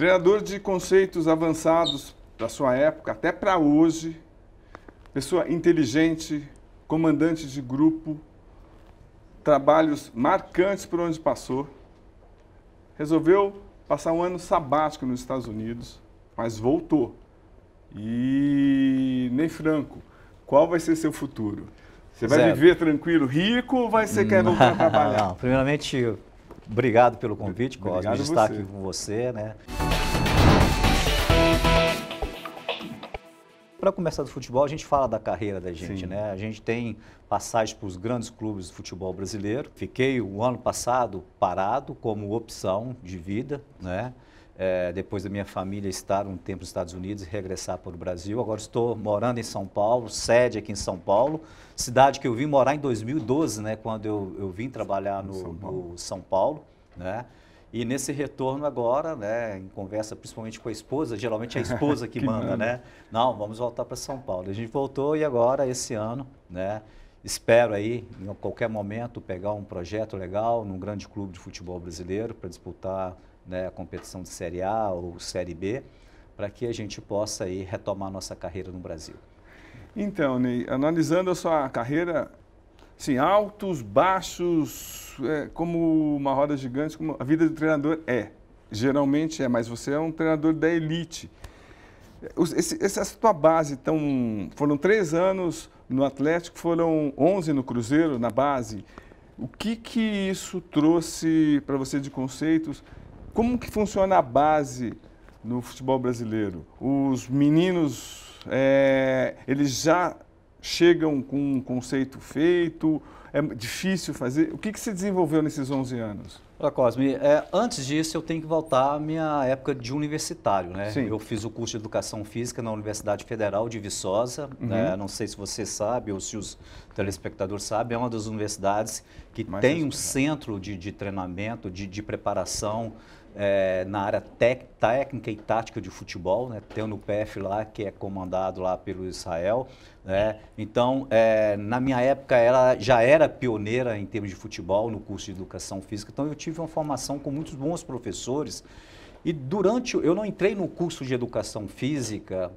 Treinador de conceitos avançados da sua época até para hoje, pessoa inteligente, comandante de grupo, trabalhos marcantes por onde passou. Resolveu passar um ano sabático nos Estados Unidos, mas voltou. E nem franco, qual vai ser seu futuro? Você vai Zero. viver tranquilo, rico ou vai que quer voltar a trabalhar? Não, primeiramente, Obrigado pelo convite, Cosme, Obrigado de estar tá você. aqui com você. Né? Para começar do futebol, a gente fala da carreira da gente, Sim. né? A gente tem passagem para os grandes clubes do futebol brasileiro. Fiquei o ano passado parado como opção de vida, né? é, depois da minha família estar um tempo nos Estados Unidos e regressar para o Brasil. Agora estou morando em São Paulo, sede aqui em São Paulo, cidade que eu vim morar em 2012, né, quando eu, eu vim trabalhar no São Paulo. No São Paulo né? E nesse retorno agora, né, em conversa principalmente com a esposa, geralmente é a esposa que, que manda, manda, né? Não, vamos voltar para São Paulo. A gente voltou e agora, esse ano, né, Espero aí, em qualquer momento, pegar um projeto legal num grande clube de futebol brasileiro para disputar né, a competição de Série A ou Série B, para que a gente possa aí retomar nossa carreira no Brasil. Então, Ney, analisando a sua carreira, sim, altos, baixos, é, como uma roda gigante, como a vida do treinador é. Geralmente é, mas você é um treinador da elite. Esse, essa tua base tão, foram três anos no Atlético, foram 11 no Cruzeiro, na base. O que, que isso trouxe para você de conceitos? Como que funciona a base no futebol brasileiro? Os meninos, é, eles já chegam com um conceito feito? É difícil fazer? O que, que se desenvolveu nesses 11 anos? Olha, Cosme, é, antes disso eu tenho que voltar à minha época de universitário, né? Sim. Eu fiz o curso de Educação Física na Universidade Federal de Viçosa. Uhum. Né? Não sei se você sabe ou se os telespectadores sabem, é uma das universidades que Mais tem um centro de, de treinamento, de, de preparação é, na área técnica e tática de futebol, né? tem o NUPF lá, que é comandado lá pelo Israel. Né? Então, é, na minha época, ela já era pioneira em termos de futebol no curso de educação física, então eu tive uma formação com muitos bons professores. E durante, eu não entrei no curso de educação física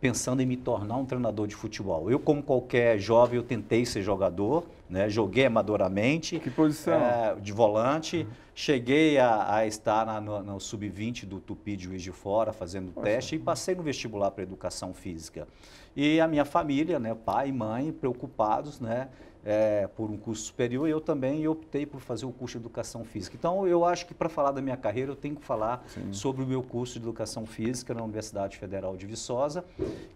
pensando em me tornar um treinador de futebol. Eu, como qualquer jovem, eu tentei ser jogador, né? joguei amadoramente. Que posição? É, de volante. Uhum. Cheguei a, a estar na, no, no sub-20 do Tupi de Juiz de Fora, fazendo Nossa. teste, e passei no vestibular para educação física. E a minha família, né, pai e mãe, preocupados, né? é, por um curso superior e eu também optei por fazer o curso de educação física. Então, eu acho que para falar da minha carreira, eu tenho que falar Sim. sobre o meu curso de educação física na Universidade Federal de Viçosa,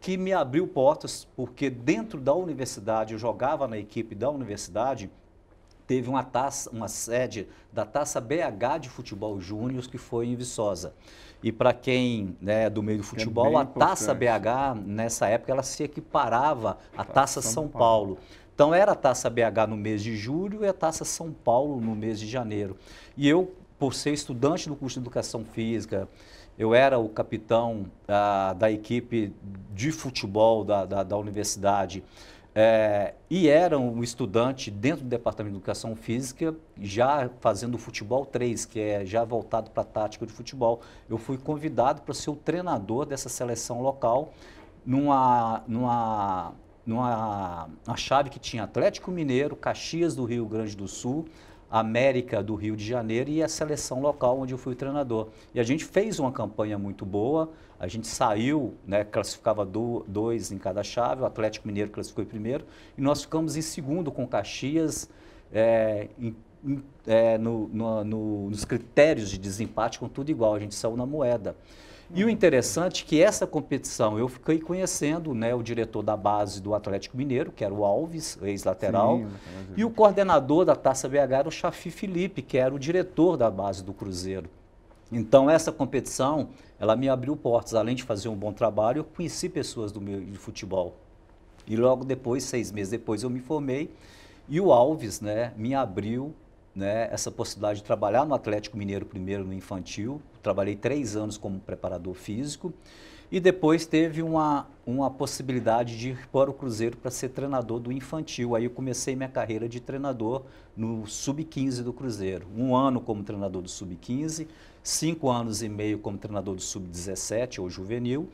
que me abriu portas, porque dentro da universidade, eu jogava na equipe da universidade, teve uma, taça, uma sede da Taça BH de Futebol Júnior, que foi em Viçosa. E para quem né, é do meio do é futebol, é a Taça BH, nessa época, ela se equiparava à Taça, Taça São, São Paulo. Paulo. Então era a taça BH no mês de julho e a taça São Paulo no mês de janeiro. E eu, por ser estudante do curso de Educação Física, eu era o capitão ah, da equipe de futebol da, da, da universidade é, e era um estudante dentro do Departamento de Educação Física, já fazendo futebol 3, que é já voltado para a tática de futebol. Eu fui convidado para ser o treinador dessa seleção local numa, numa numa, numa chave que tinha Atlético Mineiro, Caxias do Rio Grande do Sul, América do Rio de Janeiro e a seleção local onde eu fui treinador. E a gente fez uma campanha muito boa, a gente saiu, né, classificava do, dois em cada chave, o Atlético Mineiro classificou em primeiro, e nós ficamos em segundo com Caxias, é, em, é, no, no, no, nos critérios de desempate com tudo igual, a gente saiu na moeda. E o interessante é que essa competição, eu fiquei conhecendo né, o diretor da base do Atlético Mineiro, que era o Alves, ex-lateral, e o coordenador da Taça BH era o Chafi Felipe, que era o diretor da base do Cruzeiro. Então, essa competição, ela me abriu portas. Além de fazer um bom trabalho, eu conheci pessoas do de futebol. E logo depois, seis meses depois, eu me formei. E o Alves né, me abriu né, essa possibilidade de trabalhar no Atlético Mineiro primeiro no infantil. Trabalhei três anos como preparador físico e depois teve uma, uma possibilidade de ir para o Cruzeiro para ser treinador do infantil. Aí eu comecei minha carreira de treinador no sub-15 do Cruzeiro. Um ano como treinador do sub-15, cinco anos e meio como treinador do sub-17 ou juvenil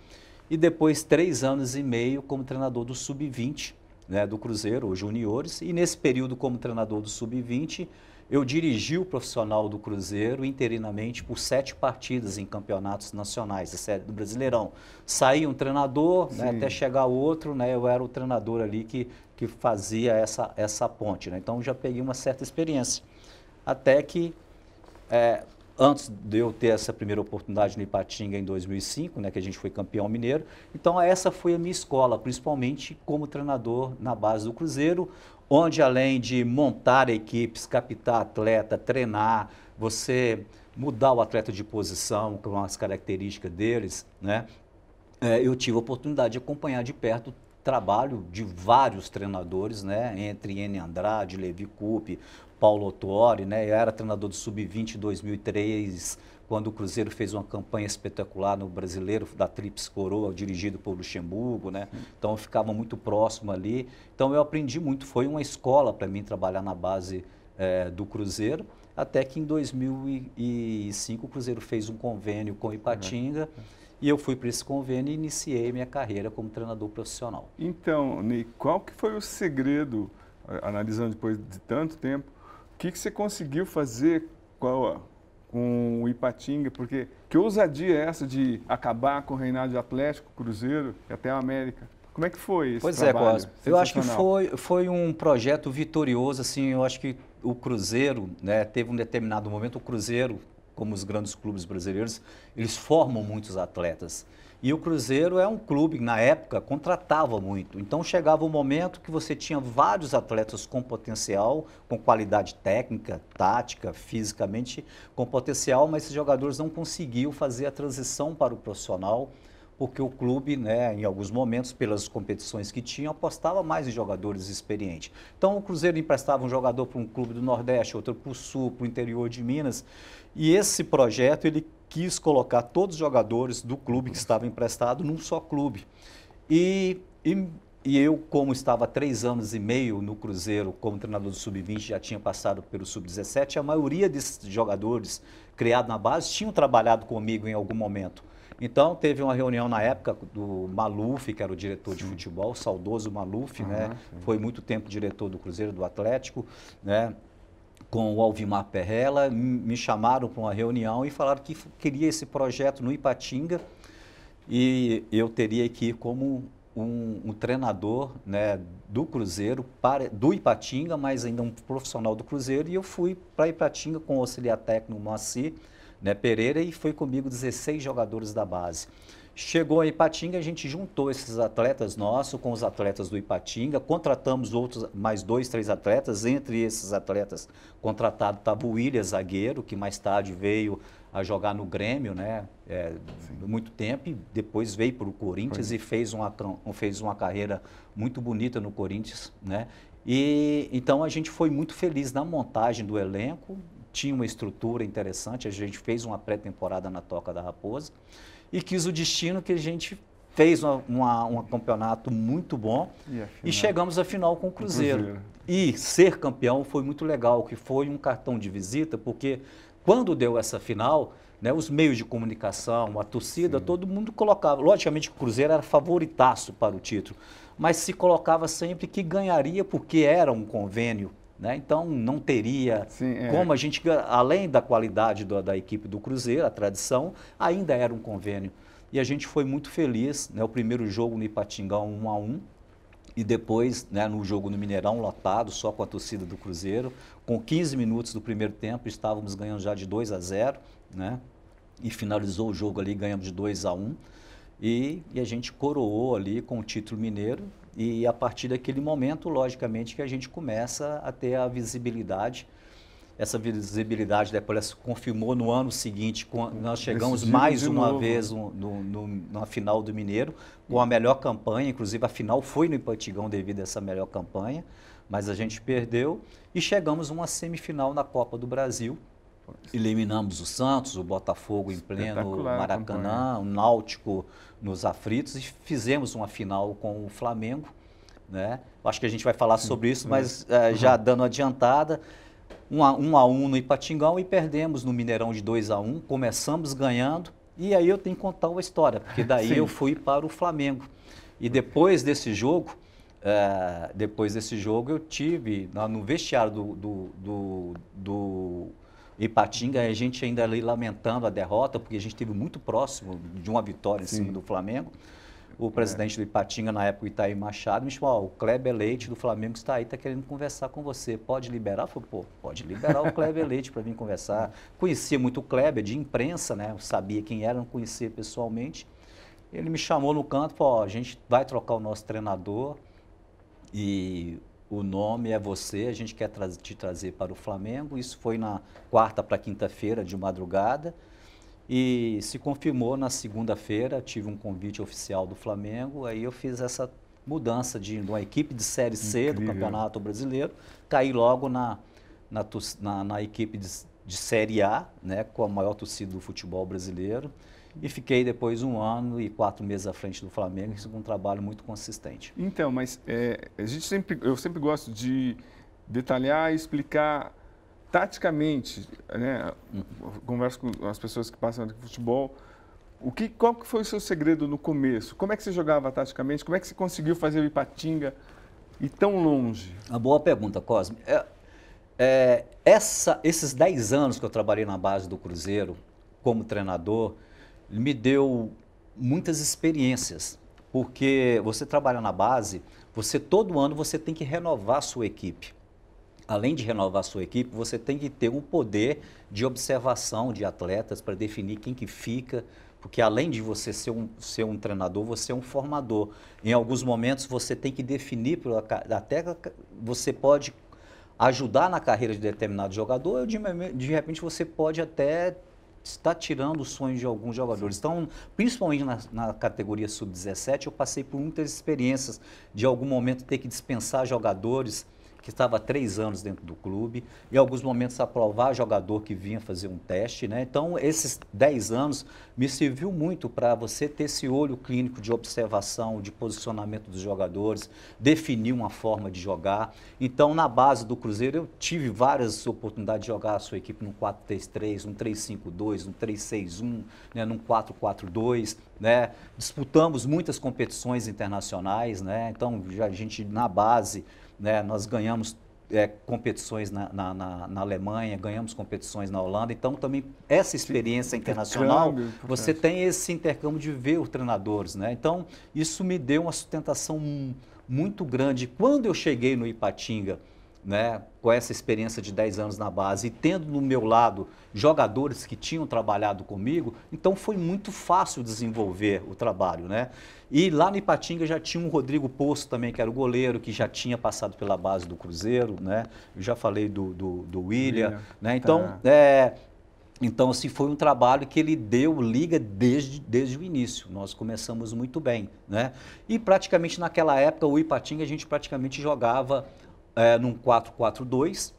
e depois três anos e meio como treinador do sub-20 né, do Cruzeiro, ou juniores, e nesse período como treinador do sub-20, eu dirigi o profissional do Cruzeiro interinamente por sete partidas em campeonatos nacionais, é, do Brasileirão. Saía um treinador, né, até chegar outro, né, eu era o treinador ali que, que fazia essa, essa ponte. Né? Então já peguei uma certa experiência. Até que é, antes de eu ter essa primeira oportunidade no Ipatinga em 2005, né, que a gente foi campeão mineiro. Então essa foi a minha escola, principalmente como treinador na base do Cruzeiro, onde além de montar equipes, captar atleta, treinar, você mudar o atleta de posição com é as características deles, né? É, eu tive a oportunidade de acompanhar de perto trabalho de vários treinadores, né? Entre N. Andrade, Levi Coupe, Paulo Otuori, né? Eu era treinador do Sub-20 em 2003, quando o Cruzeiro fez uma campanha espetacular no Brasileiro da Trips Coroa, dirigido por Luxemburgo, né? Então eu ficava muito próximo ali. Então eu aprendi muito, foi uma escola para mim trabalhar na base é, do Cruzeiro, até que em 2005 o Cruzeiro fez um convênio com Ipatinga. Uhum. E eu fui para esse convênio e iniciei minha carreira como treinador profissional. Então, Ney, qual que foi o segredo, analisando depois de tanto tempo, que, que você conseguiu fazer com, com o Ipatinga? Porque que ousadia é essa de acabar com o reinado de Atlético, Cruzeiro e até a América? Como é que foi isso? Pois é, trabalho? é, Cosme. Eu acho que foi, foi um projeto vitorioso, assim, eu acho que o Cruzeiro, né, teve um determinado momento, o Cruzeiro, como os grandes clubes brasileiros, eles formam muitos atletas. E o Cruzeiro é um clube, na época, contratava muito. Então chegava o um momento que você tinha vários atletas com potencial, com qualidade técnica, tática, fisicamente, com potencial, mas esses jogadores não conseguiam fazer a transição para o profissional, porque o clube, né, em alguns momentos, pelas competições que tinha, apostava mais em jogadores experientes. Então o Cruzeiro emprestava um jogador para um clube do Nordeste, outro para o Sul, para o interior de Minas. E esse projeto ele quis colocar todos os jogadores do clube que estavam emprestado num só clube. E, e, e, eu, como estava três anos e meio no Cruzeiro como treinador do Sub-20, já tinha passado pelo Sub-17, a maioria desses jogadores criados na base tinham trabalhado comigo em algum momento. Então, teve uma reunião na época do Maluf, que era o diretor de futebol, saudoso Maluf, uhum, né? Sim. Foi muito tempo diretor do Cruzeiro, do Atlético, né? com o Alvimar Perrella, me chamaram para uma reunião e falaram que queria esse projeto no Ipatinga e eu teria que ir como um, um treinador né, do Cruzeiro, para, do Ipatinga, mas ainda um profissional do Cruzeiro, e eu fui para Ipatinga com o auxiliar técnico Moacir né, Pereira e foi comigo 16 jogadores da base. Chegou a Ipatinga, a gente juntou esses atletas nossos com os atletas do Ipatinga, contratamos outros, mais dois, três atletas. Entre esses atletas contratado estava o William Zagueiro, que mais tarde veio a jogar no Grêmio, né? É, muito tempo, e depois veio para o Corinthians Foi. e fez uma, fez uma carreira muito bonita no Corinthians, né? E então a gente foi muito feliz na montagem do elenco, tinha uma estrutura interessante, a gente fez uma pré-temporada na Toca da Raposa e quis o destino que a gente fez uma, uma, um campeonato muito bom e, e, chegamos à final com o Cruzeiro. Cruzeiro. E ser campeão foi muito legal, que foi um cartão de visita, porque quando deu essa final, né, os meios de comunicação, a torcida, Sim. todo mundo colocava. Logicamente, o Cruzeiro era favoritaço para o título, mas se colocava sempre que ganharia, porque era um convênio né? Então, não teria Sim, é. como a gente, além da qualidade do, da equipe do Cruzeiro, a tradição, ainda era um convênio. E a gente foi muito feliz. Né? O primeiro jogo no Ipatinga 1 um a 1 um, e depois, né, no jogo no Mineirão, lotado, só com a torcida do Cruzeiro. Com 15 minutos do primeiro tempo, estávamos ganhando já de 2 a 0. Né? E finalizou o jogo ali, ganhamos de 2 a 1. Um, e, e a gente coroou ali com o título mineiro e a partir daquele momento, logicamente, que a gente começa a ter a visibilidade. Essa visibilidade depois né, se confirmou no ano seguinte, nós chegamos mais uma novo. Né? vez no, no, no, na final do Mineiro, com a melhor campanha, inclusive a final foi no Ipantigão devido a essa melhor campanha, mas a gente perdeu e chegamos a uma semifinal na Copa do Brasil, Eliminamos o Santos, o Botafogo em pleno Maracanã, o Náutico nos aflitos e fizemos uma final com o Flamengo. Né? Acho que a gente vai falar sobre isso, mas é, já uhum. dando adiantada, 1 um a 1 um um no Ipatingão e perdemos no Mineirão de 2 a 1 um, começamos ganhando e aí eu tenho que contar uma história, porque daí Sim. eu fui para o Flamengo. E depois desse jogo, é, depois desse jogo eu tive no vestiário do, do, do, do Ipatinga, a gente ainda ali lamentando a derrota, porque a gente esteve muito próximo de uma vitória Sim. em cima do Flamengo. O é. presidente do Ipatinga, na época, Itaí Machado, me chamou, ó, o Kleber Leite do Flamengo está aí, está querendo conversar com você, pode liberar? Eu falei, pô, pode liberar o Kleber Leite para vir conversar. Conhecia muito o Kleber, de imprensa, né? Eu sabia quem era, não conhecia pessoalmente. Ele me chamou no canto, falou, ó, a gente vai trocar o nosso treinador, e o nome é você, a gente quer tra te trazer para o Flamengo. Isso foi na quarta para quinta-feira de madrugada e se confirmou na segunda-feira. Tive um convite oficial do Flamengo, aí eu fiz essa mudança de, de uma equipe de Série C do Campeonato Brasileiro, caí logo na, na, na, na equipe de, de Série A, né, com a maior torcida do futebol brasileiro. E fiquei depois um ano e quatro meses à frente do Flamengo, com um trabalho muito consistente. Então, mas é, a gente sempre, eu sempre gosto de detalhar e explicar taticamente, né? Converso com as pessoas que passam de futebol. O que, qual que foi o seu segredo no começo? Como é que você jogava taticamente? Como é que você conseguiu fazer o Ipatinga e tão longe? Uma boa pergunta, Cosme. É, é, essa, esses 10 anos que eu trabalhei na base do Cruzeiro como treinador, me deu muitas experiências, porque você trabalha na base, você todo ano você tem que renovar a sua equipe. Além de renovar a sua equipe, você tem que ter um poder de observação de atletas para definir quem que fica, porque além de você ser um, ser um treinador, você é um formador. Em alguns momentos você tem que definir, até você pode ajudar na carreira de determinado jogador, ou de, de repente você pode até está tirando o sonho de alguns jogadores. Sim. Então, principalmente na, na categoria sub-17, eu passei por muitas experiências de algum momento ter que dispensar jogadores que estava há três anos dentro do clube, em alguns momentos aprovar jogador que vinha fazer um teste. Né? Então, esses dez anos me serviu muito para você ter esse olho clínico de observação, de posicionamento dos jogadores, definir uma forma de jogar. Então, na base do Cruzeiro, eu tive várias oportunidades de jogar a sua equipe no 4-3-3, no 3-5-2, no 3-6-1, né, no 4-4-2. Né? Disputamos muitas competições internacionais, né? então já a gente na base né? Nós ganhamos é, competições na, na, na, na, Alemanha, ganhamos competições na Holanda. Então, também essa experiência internacional, você tem esse intercâmbio de ver os treinadores. Né? Então, isso me deu uma sustentação muito grande. Quando eu cheguei no Ipatinga, né, com essa experiência de 10 anos na base e tendo no meu lado jogadores que tinham trabalhado comigo, então foi muito fácil desenvolver o trabalho, né? E lá no Ipatinga já tinha um Rodrigo Poço também, que era o goleiro, que já tinha passado pela base do Cruzeiro, né? Eu já falei do, do, do William, William, né? Então, tá. é, então, assim, foi um trabalho que ele deu liga desde, desde o início. Nós começamos muito bem, né? E praticamente naquela época, o Ipatinga, a gente praticamente jogava é, num 4-4-2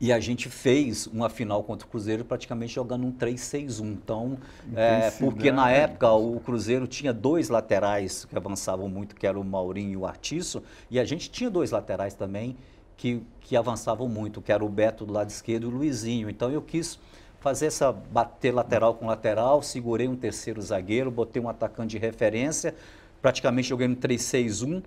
e a gente fez uma final contra o Cruzeiro praticamente jogando um 3-6-1. Então, é, porque na época o Cruzeiro tinha dois laterais que avançavam muito, que era o Maurinho e o Artiço, e a gente tinha dois laterais também que, que avançavam muito, que era o Beto do lado esquerdo e o Luizinho. Então eu quis fazer essa bater lateral com lateral, segurei um terceiro zagueiro, botei um atacante de referência, praticamente joguei no 3-6-1.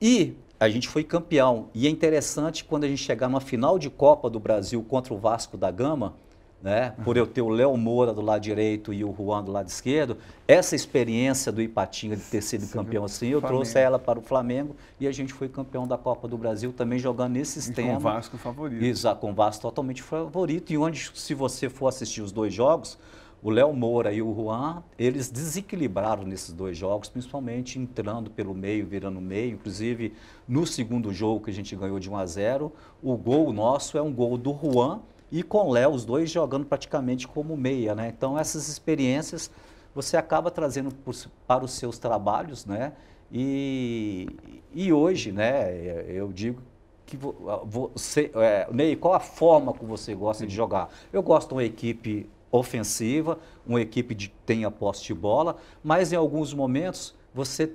E a gente foi campeão. E é interessante quando a gente chegar numa final de Copa do Brasil contra o Vasco da Gama, né? Por eu ter o Léo Moura do lado direito e o Juan do lado esquerdo, essa experiência do Ipatinga de ter sido Sim, campeão assim, eu Flamengo. trouxe ela para o Flamengo e a gente foi campeão da Copa do Brasil também jogando nesse sistema. Com o Vasco favorito. Exato, com o Vasco totalmente favorito. E onde, se você for assistir os dois jogos, o Léo Moura e o Juan, eles desequilibraram nesses dois jogos, principalmente entrando pelo meio, virando meio. Inclusive, no segundo jogo que a gente ganhou de 1 a 0, o gol nosso é um gol do Juan e com o Léo, os dois jogando praticamente como meia, né? Então, essas experiências você acaba trazendo para os seus trabalhos, né? E, e hoje, né, eu digo que você, é, Ney, qual a forma que você gosta Sim. de jogar? Eu gosto de uma equipe ofensiva, uma equipe que tenha posse de bola, mas em alguns momentos você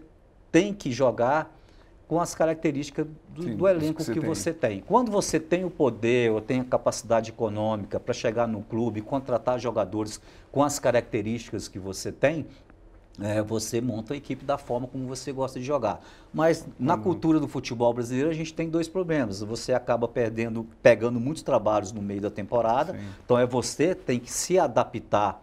tem que jogar com as características do, Sim, do elenco que, você, que tem. você, tem. Quando você tem o poder ou tem a capacidade econômica para chegar no clube, contratar jogadores com as características que você tem, é, você monta a equipe da forma como você gosta de jogar. Mas na uhum. cultura do futebol brasileiro a gente tem dois problemas. Você acaba perdendo, pegando muitos trabalhos no meio da temporada. Sim. Então é você tem que se adaptar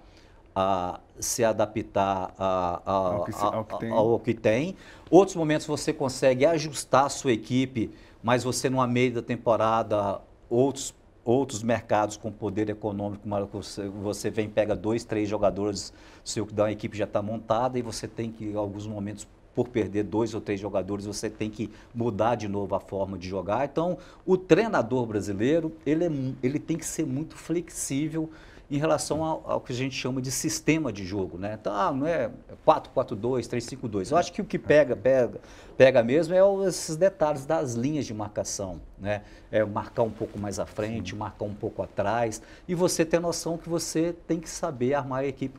a se adaptar a, a, ao, que ao, que ao, que tem. Outros momentos você consegue ajustar a sua equipe, mas você no meio da temporada outros outros mercados com poder econômico, você, você vem, pega dois, três jogadores, seu da equipe já está montada e você tem que, em alguns momentos, por perder dois ou três jogadores, você tem que mudar de novo a forma de jogar. Então, o treinador brasileiro, ele, é, ele tem que ser muito flexível em relação ao, ao, que a gente chama de sistema de jogo, né? Então, ah, não é 4-4-2, 3-5-2. Eu acho que o que pega, pega, pega mesmo é esses detalhes das linhas de marcação, né? É marcar um pouco mais à frente, Sim. marcar um pouco atrás e você ter noção que você tem que saber armar a equipe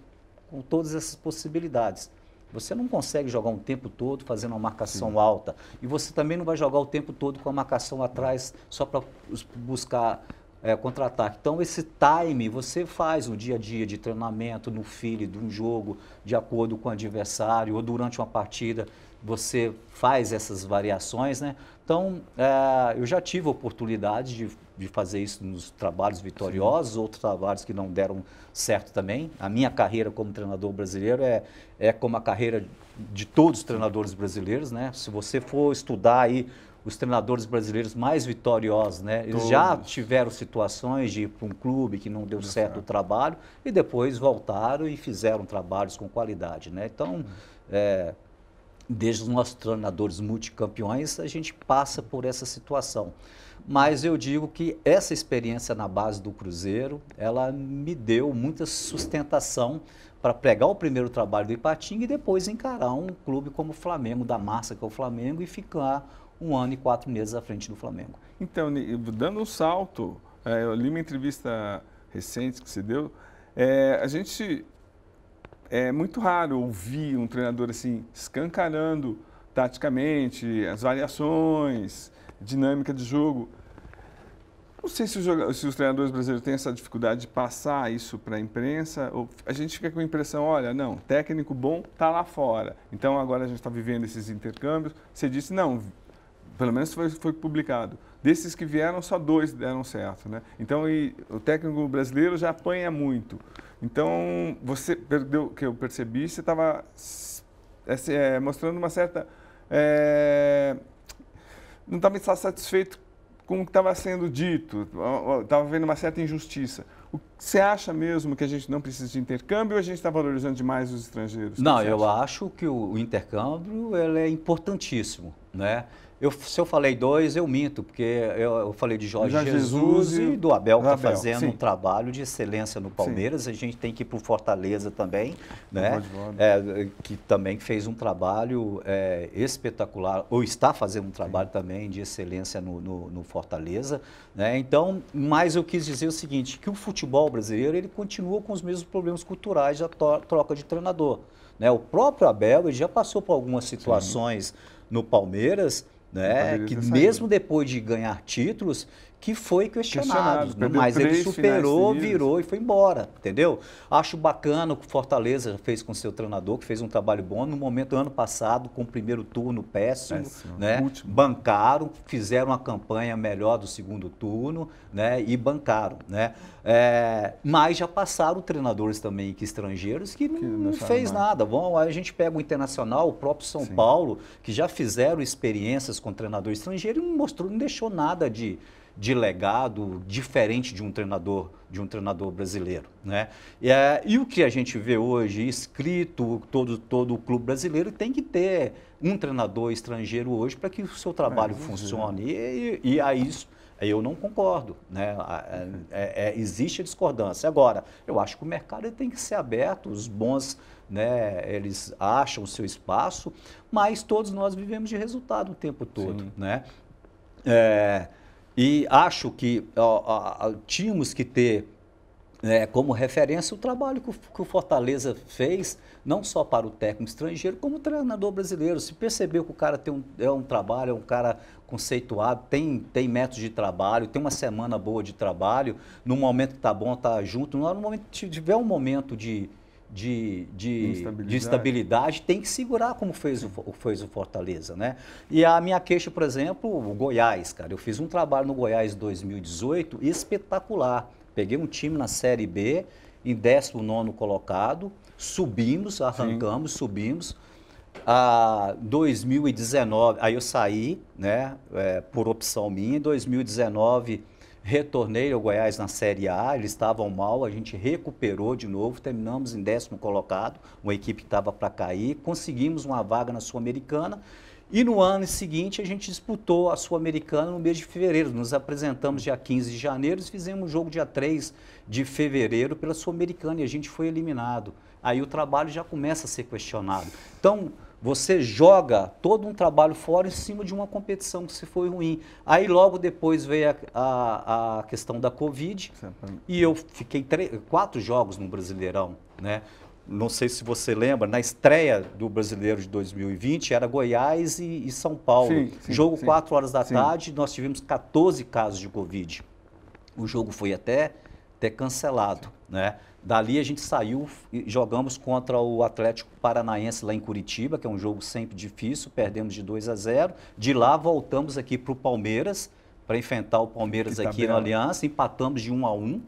com todas essas possibilidades. Você não consegue jogar um tempo todo fazendo uma marcação Sim. alta. E você também não vai jogar o tempo todo com a marcação atrás só para buscar é, contra-ataque. Então, esse time você faz no dia a dia de treinamento, no filho, de um jogo, de acordo com o adversário, ou durante uma partida, você faz essas variações, né? Então, é, eu já tive oportunidade de, de fazer isso nos trabalhos vitoriosos, Sim. outros trabalhos que não deram certo também. A minha carreira como treinador brasileiro é, é como a carreira de todos os treinadores brasileiros, né? Se você for estudar aí os treinadores brasileiros mais vitoriosos, né? Eles Todos. já tiveram situações de ir para um clube que não deu certo o trabalho e depois voltaram e fizeram trabalhos com qualidade, né? Então, uhum. é, desde os nossos treinadores multicampeões, a gente passa por essa situação. Mas eu digo que essa experiência na base do Cruzeiro, ela me deu muita sustentação para pregar o primeiro trabalho do Ipatinga e depois encarar um clube como o Flamengo, da massa que é o Flamengo, e ficar um ano e quatro meses à frente do Flamengo. Então, dando um salto, é, eu li uma entrevista recente que você deu, é, a gente é muito raro ouvir um treinador assim escancarando taticamente as variações, dinâmica de jogo. Não sei se, se, os treinadores brasileiros têm essa dificuldade de passar isso para a imprensa. Ou a gente fica com a impressão, olha, não, técnico bom está lá fora. Então agora a gente está vivendo esses intercâmbios. Você disse, não, pelo menos foi, foi publicado. Desses que vieram, só dois deram certo, né? Então, e, o técnico brasileiro já apanha muito. Então, você perdeu, que eu percebi, você estava é, é, mostrando uma certa... É, não estava satisfeito com o que estava sendo dito, estava vendo uma certa injustiça. Você acha mesmo que a gente não precisa de intercâmbio ou a gente está valorizando demais os estrangeiros? Não, eu acho que o, o intercâmbio ele é importantíssimo, né? Eu, se eu falei dois, eu minto, porque eu, eu falei de Jorge, Jorge Jesus, Jesus, e do Abel, que está fazendo sim. um trabalho de excelência no Palmeiras. Sim. A gente tem que ir para o Fortaleza também, tá né? É, que também fez um trabalho é, espetacular, ou está fazendo um trabalho sim. também de excelência no, no, no Fortaleza. Né? Então, mas eu quis dizer o seguinte, que o futebol brasileiro ele continua com os mesmos problemas culturais da troca de treinador. Né? O próprio Abel ele já passou por algumas situações no Palmeiras né? Que mesmo depois de ganhar títulos, que foi questionado, questionado mas ele superou, virou e foi embora, entendeu? Acho bacana o que o Fortaleza fez com seu treinador, que fez um trabalho bom no momento ano passado com o primeiro turno péssimo, péssimo. né? Bancaram, fizeram uma campanha melhor do segundo turno, né? E bancaram, né? É, mas já passaram treinadores também que estrangeiros que não, não fez mais. nada. Bom, aí a gente pega o internacional, o próprio São Sim. Paulo, que já fizeram experiências com treinador estrangeiro e não mostrou, não deixou nada de de legado diferente de um treinador de um treinador brasileiro, né? E, é, e o que a gente vê hoje escrito todo todo o clube brasileiro tem que ter um treinador estrangeiro hoje para que o seu trabalho é, é. funcione e, e, a isso eu não concordo, né? É, é, existe discordância. Agora, eu acho que o mercado tem que ser aberto, os bons, né? Eles acham o seu espaço, mas todos nós vivemos de resultado o tempo todo, Sim. né? É, e acho que ó, ó, tínhamos que ter né, como referência o trabalho que o, que o, Fortaleza fez, não só para o técnico estrangeiro, como o treinador brasileiro. Se percebeu que o cara tem um, é um trabalho, é um cara conceituado, tem, tem métodos de trabalho, tem uma semana boa de trabalho, tá tá no momento que está bom, está junto, no momento, tiver um momento de de, de, instabilidade. de instabilidade, tem que segurar como fez o, fez o Fortaleza, né? E a minha queixa, por exemplo, o Goiás, cara. Eu fiz um trabalho no Goiás 2018 espetacular. Peguei um time na Série B, em 19 colocado, subimos, arrancamos, Sim. subimos. A 2019, aí eu saí, né, é, por opção minha, em 2019 retornei ao Goiás na Série A, eles estavam mal, a gente recuperou de novo, terminamos em décimo colocado, uma equipe que estava para cair, conseguimos uma vaga na Sul-Americana. E no ano seguinte a gente disputou a Sul-Americana no mês de fevereiro. Nos apresentamos dia 15 de janeiro e fizemos um jogo dia 3 de fevereiro pela Sul-Americana e a gente foi eliminado. Aí o trabalho já começa a ser questionado. Então, você joga todo um trabalho fora em cima de uma competição que se foi ruim. Aí logo depois veio a, a, a questão da Covid e eu fiquei três, quatro jogos no Brasileirão, né? Não sei se você lembra, na estreia do Brasileiro de 2020 era Goiás e, e São Paulo. Sim, sim, jogo sim, 4 horas da tarde, nós tivemos 14 casos de Covid. O jogo foi até, até cancelado, né? Dali a gente saiu e jogamos contra o Atlético Paranaense lá em Curitiba, que é um jogo sempre difícil, perdemos de 2 a 0. De lá voltamos aqui para o Palmeiras, para enfrentar o Palmeiras aqui bem. na Aliança, empatamos de 1 um a 1. Um,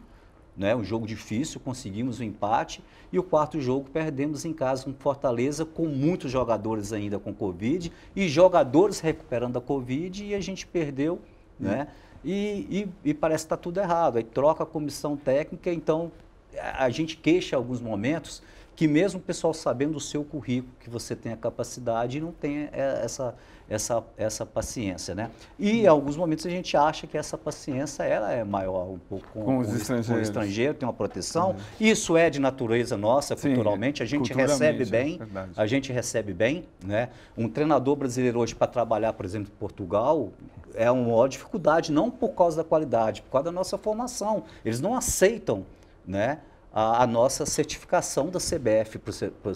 né, um jogo difícil, conseguimos o um empate. E o quarto jogo perdemos em casa com Fortaleza, com muitos jogadores ainda com Covid, e jogadores recuperando a Covid, e a gente perdeu, hum. né? E, e, e parece que está tudo errado. Aí troca a comissão técnica, então a gente queixa alguns momentos que mesmo o pessoal sabendo do seu currículo, que você tem a capacidade, não tem é, essa, essa, essa paciência, né? E em alguns momentos a gente acha que essa paciência ela é maior um pouco com, com os estrangeiros. Com o estrangeiro, tem uma proteção. Uhum. Isso é de natureza nossa, Sim, culturalmente. A gente recebe é bem, é a gente recebe bem, né? Um treinador brasileiro hoje para trabalhar, por exemplo, em Portugal, é uma maior dificuldade, não por causa da qualidade, por causa da nossa formação. Eles não aceitam né, a, a nossa certificação da CBF por, por,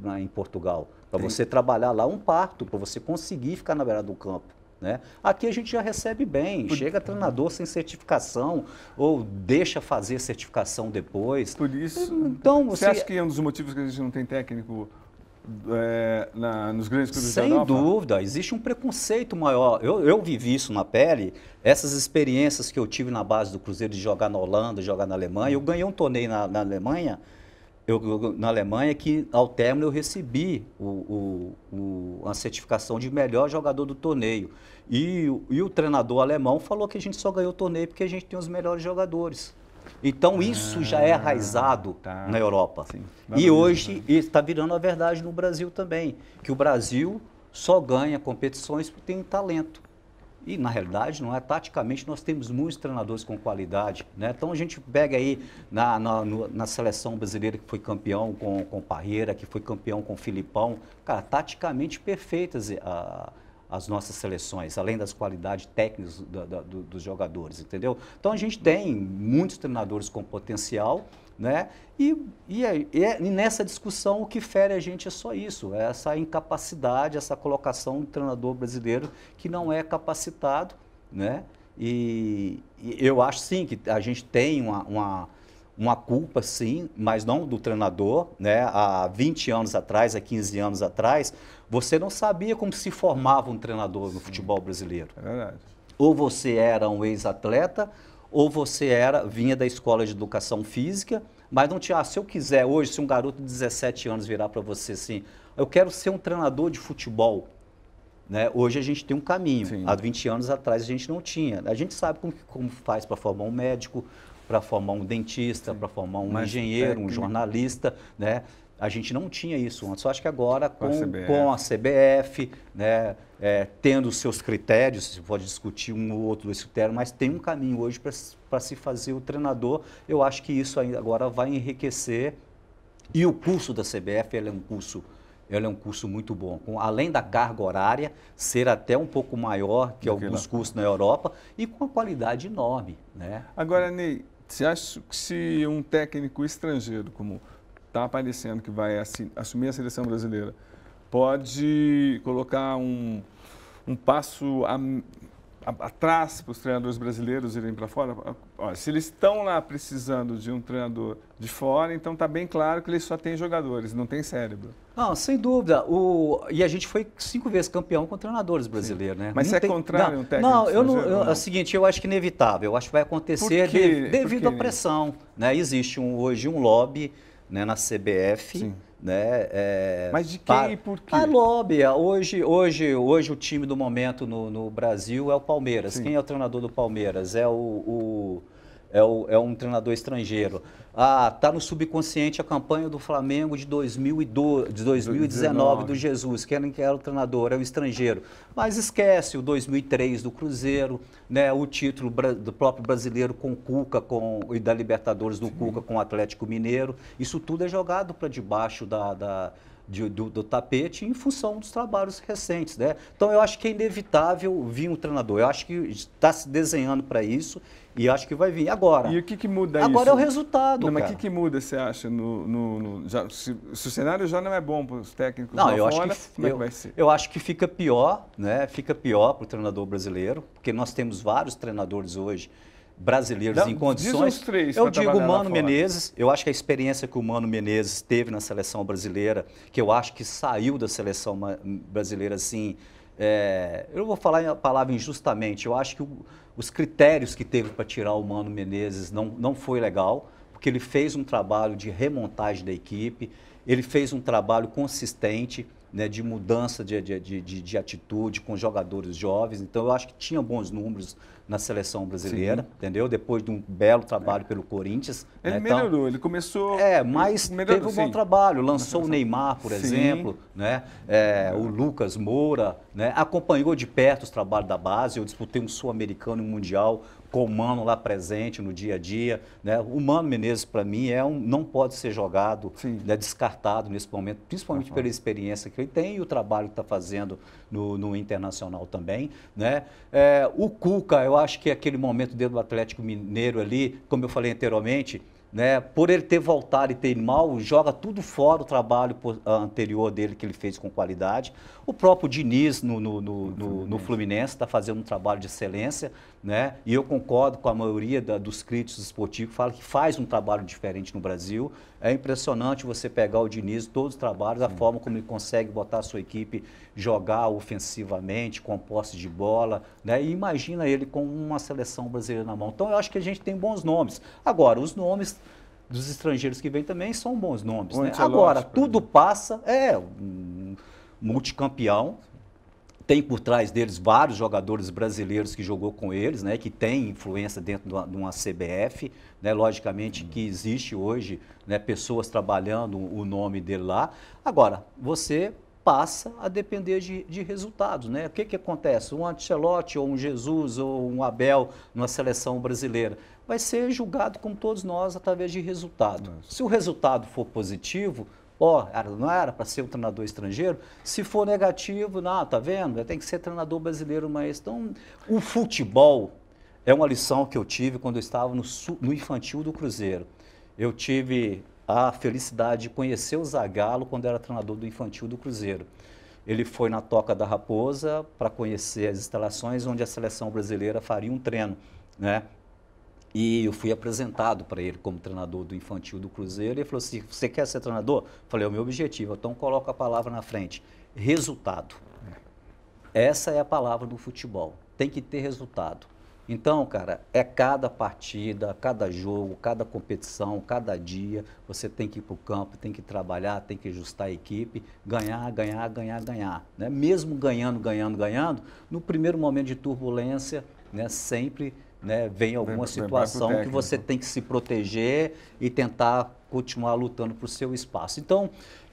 na, em Portugal. Para você trabalhar lá um parto, para você conseguir ficar na beira do campo. Né? Aqui a gente já recebe bem, por... chega uhum. treinador sem certificação ou deixa fazer certificação depois. Por isso. Então, você, você acha que é um dos motivos que a gente não tem técnico é, na, nos grandes clubes Sem da Sem dúvida, existe um preconceito maior. Eu, eu vivi isso na pele, essas experiências que eu tive na base do Cruzeiro de jogar na Holanda, jogar na Alemanha. Eu ganhei um torneio na, na Alemanha, eu, eu, na Alemanha, que ao término eu recebi o, o, o, a certificação de melhor jogador do torneio. E, e o treinador alemão falou que a gente só ganhou o torneio porque a gente tem os melhores jogadores. Então isso ah, já é arraizado ah, tá. na Europa. Sim, e hoje está né? virando a verdade no Brasil também, que o Brasil só ganha competições porque tem talento. E na realidade não é taticamente nós temos muitos treinadores com qualidade, né? Então a gente pega aí na, na, no, na seleção brasileira que foi campeão com com Parreira, que foi campeão com Filipão, cara, taticamente perfeitas eh, a, as nossas seleções, além das qualidades técnicas do, dos jogadores, entendeu? Então a gente tem muitos treinadores com potencial, né? E, e, é, é, e, nessa discussão o que fere a gente é só isso, é essa incapacidade, essa colocação do treinador brasileiro que não é capacitado, né? E, e eu acho sim que a gente tem uma, uma uma culpa, sim, mas não do treinador. Né? Há 20 anos atrás, há 15 anos atrás, você não sabia como se formava um treinador no futebol brasileiro. É verdade. Ou você era um ex-atleta, ou você era vinha da escola de educação física, mas não tinha, ah, se eu quiser hoje, se um garoto de 17 anos virar para você assim, eu quero ser um treinador de futebol, né? Hoje a gente tem um caminho. Sim. Há 20 anos atrás a gente não tinha. A gente sabe como, como faz para formar um médico, para formar um dentista, para formar um Mas engenheiro, um jornalista, né? A gente não tinha isso antes. Eu acho que agora, com, com a CBF, né, é, tendo seus critérios, você pode discutir um ou outro desse critério, mas tem um caminho hoje para se fazer o treinador. Eu acho que isso agora vai enriquecer. E o curso da CBF é um curso ele é um curso muito bom. Com, além da carga horária ser até um pouco maior que Daquela. alguns cursos na Europa e com a qualidade enorme. Né? Agora, Ney, você acha que se um técnico estrangeiro como está aparecendo que vai assumir a seleção brasileira pode colocar um, um passo a, a, atrás para os treinadores brasileiros irem para fora? Olha, se eles estão lá precisando de um treinador de fora, então está bem claro que eles só têm jogadores, não tem cérebro. Não, sem dúvida. O, e a gente foi cinco vezes campeão com treinadores brasileiros, Sim. né? Mas não você é tem... é contrário não, um técnico? Não, eu não, eu, é o seguinte, eu acho que é inevitável. Eu acho que vai acontecer de, devido à pressão. Né? Existe um, hoje um lobby né, na CBF. Sim. Né, é, Mas de quem para... e por quê? A lobby. Hoje, hoje, hoje o time do momento no, no Brasil é o Palmeiras. Sim. Quem é o treinador do Palmeiras? É o, o é, o, é um treinador estrangeiro. Ah, tá no subconsciente a campanha do Flamengo de, 2012, de 2019 do Jesus, que era, que era o treinador, é o estrangeiro. Mas esquece o 2003 do Cruzeiro, né, o título do próprio brasileiro com o Cuca com, e da Libertadores do Sim. Cuca com o Atlético Mineiro. Isso tudo é jogado para debaixo da, da de, do, do, tapete em função dos trabalhos recentes. Né? Então, eu acho que é inevitável vir um treinador. Eu acho que está se desenhando para isso e acho que vai vir. Agora. E o que, que muda agora isso? Agora é o resultado. Não, mas o que, que muda, você acha? No, no, no já, se, se, o cenário já não é bom para os técnicos não, eu fora, acho que, como é eu, que vai ser? Eu acho que fica pior, né? Fica pior para o treinador brasileiro, porque nós temos vários treinadores hoje brasileiros Não, em condições. Três, eu digo Mano Menezes, eu acho que a experiência que o Mano Menezes teve na seleção brasileira, que eu acho que saiu da seleção brasileira assim, é, eu vou falar a palavra injustamente, eu acho que o, os critérios que teve para tirar o Mano Menezes não, não foi legal, porque ele fez um trabalho de remontagem da equipe, ele fez um trabalho consistente, né, de mudança de, de, de, de, atitude com jogadores jovens. Então, eu acho que tinha bons números na seleção brasileira, Sim. entendeu? Depois de um belo trabalho é. pelo Corinthians. Ele né, melhorou, então, ele começou. É, mas melhorou, teve um bom sim. trabalho. Lançou o Neymar, por sim. exemplo, né? É, o Lucas Moura, né? acompanhou de perto os trabalhos da base. Eu disputei um Sul-Americano e um Mundial com o Mano lá presente no dia a dia. Né? O Mano Menezes, para mim, é um, não pode ser jogado, né, descartado nesse momento, principalmente uhum. pela experiência que ele tem e o trabalho que está fazendo no, no, Internacional também. Né? É, o Cuca, eu acho que é aquele momento dentro do Atlético Mineiro ali, como eu falei anteriormente, né, por ele ter voltado e ter ido mal, joga tudo fora o trabalho ah, anterior dele que ele fez com qualidade. O próprio Diniz no, no, no, no, no Fluminense está fazendo um trabalho de excelência, né? E eu concordo com a maioria da, dos críticos esportivos que falam que faz um trabalho diferente no Brasil. É impressionante você pegar o Diniz, todos os trabalhos, a forma como ele consegue botar a sua equipe jogar ofensivamente, com posse de bola, né? E imagina ele com uma seleção brasileira na mão. Então eu acho que a gente tem bons nomes. Agora, os nomes dos estrangeiros que vêm também são bons nomes. Né? É Agora, né? tudo passa. É. Um, multicampeão. Tem por trás deles vários jogadores brasileiros que jogou com eles, né, que tem influência dentro de uma, de uma CBF. Né, logicamente que existe hoje né, pessoas trabalhando o nome dele lá. Agora, você passa a depender de, de resultados. Né? O que, que acontece? Um Ancelotti ou um Jesus ou um Abel numa seleção brasileira vai ser julgado como todos nós através de resultado. Se o resultado for positivo, Ó, oh, não era para ser um treinador estrangeiro? Se for negativo, não, tá vendo? Tem que ser treinador brasileiro, mas então o futebol é uma lição que eu tive quando eu estava no, no infantil do Cruzeiro. Eu tive a felicidade de conhecer o Zagallo quando era treinador do infantil do Cruzeiro. Ele foi na Toca da Raposa para conhecer as instalações onde a seleção brasileira faria um treino, né? E eu fui apresentado para ele como treinador do infantil do Cruzeiro. E ele falou assim: Você quer ser treinador? Eu falei: É o meu objetivo. Então coloca a palavra na frente: resultado. Essa é a palavra do futebol. Tem que ter resultado. Então, cara, é cada partida, cada jogo, cada competição, cada dia. Você tem que ir para o campo, tem que trabalhar, tem que ajustar a equipe, ganhar, ganhar, ganhar, ganhar. Né? Mesmo ganhando, ganhando, ganhando, no primeiro momento de turbulência, né, sempre né, vem alguma situação que você tem que se proteger e tentar continuar lutando por seu espaço. Então,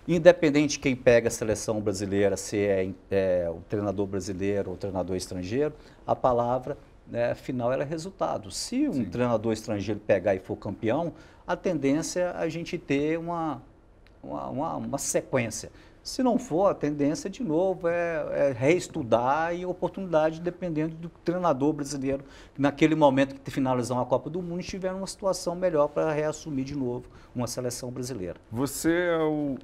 independente quem pega a seleção brasileira, se é, é o treinador brasileiro ou o treinador estrangeiro, a palavra né, final era é resultado. Se um Sim. treinador estrangeiro pegar e for campeão, a tendência é a gente ter uma, uma, uma, uma sequência. Se não for, a tendência, de novo, é, é reestudar e oportunidade, dependendo do treinador brasileiro, naquele momento que finalizar a Copa do Mundo, estiver numa situação melhor para reassumir de novo uma seleção brasileira. Você é o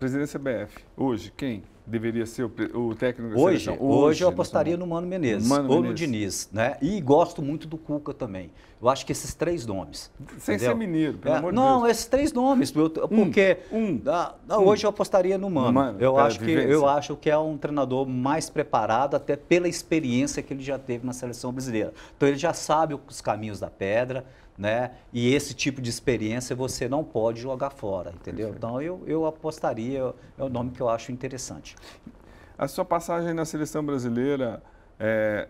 presidente da CBF. Hoje, quem? deveria ser o, o técnico da hoje, seleção? Hoje, hoje eu apostaria no Mano Menezes Mano ou Menezes. no Diniz, né? E gosto muito do Cuca também. Eu acho que esses três nomes. Sem entendeu? ser mineiro, pelo é, amor de Deus. Não, esses três nomes, porque um, ah, um, hoje eu apostaria no Mano. Mano eu, acho que, eu acho que é um treinador mais preparado, até pela experiência que ele já teve na seleção brasileira. Então ele já sabe os caminhos da pedra né? E esse tipo de experiência você não pode jogar fora, entendeu? Perfeito. Então eu, eu apostaria, é o nome que eu acho interessante. A sua passagem na seleção brasileira, é,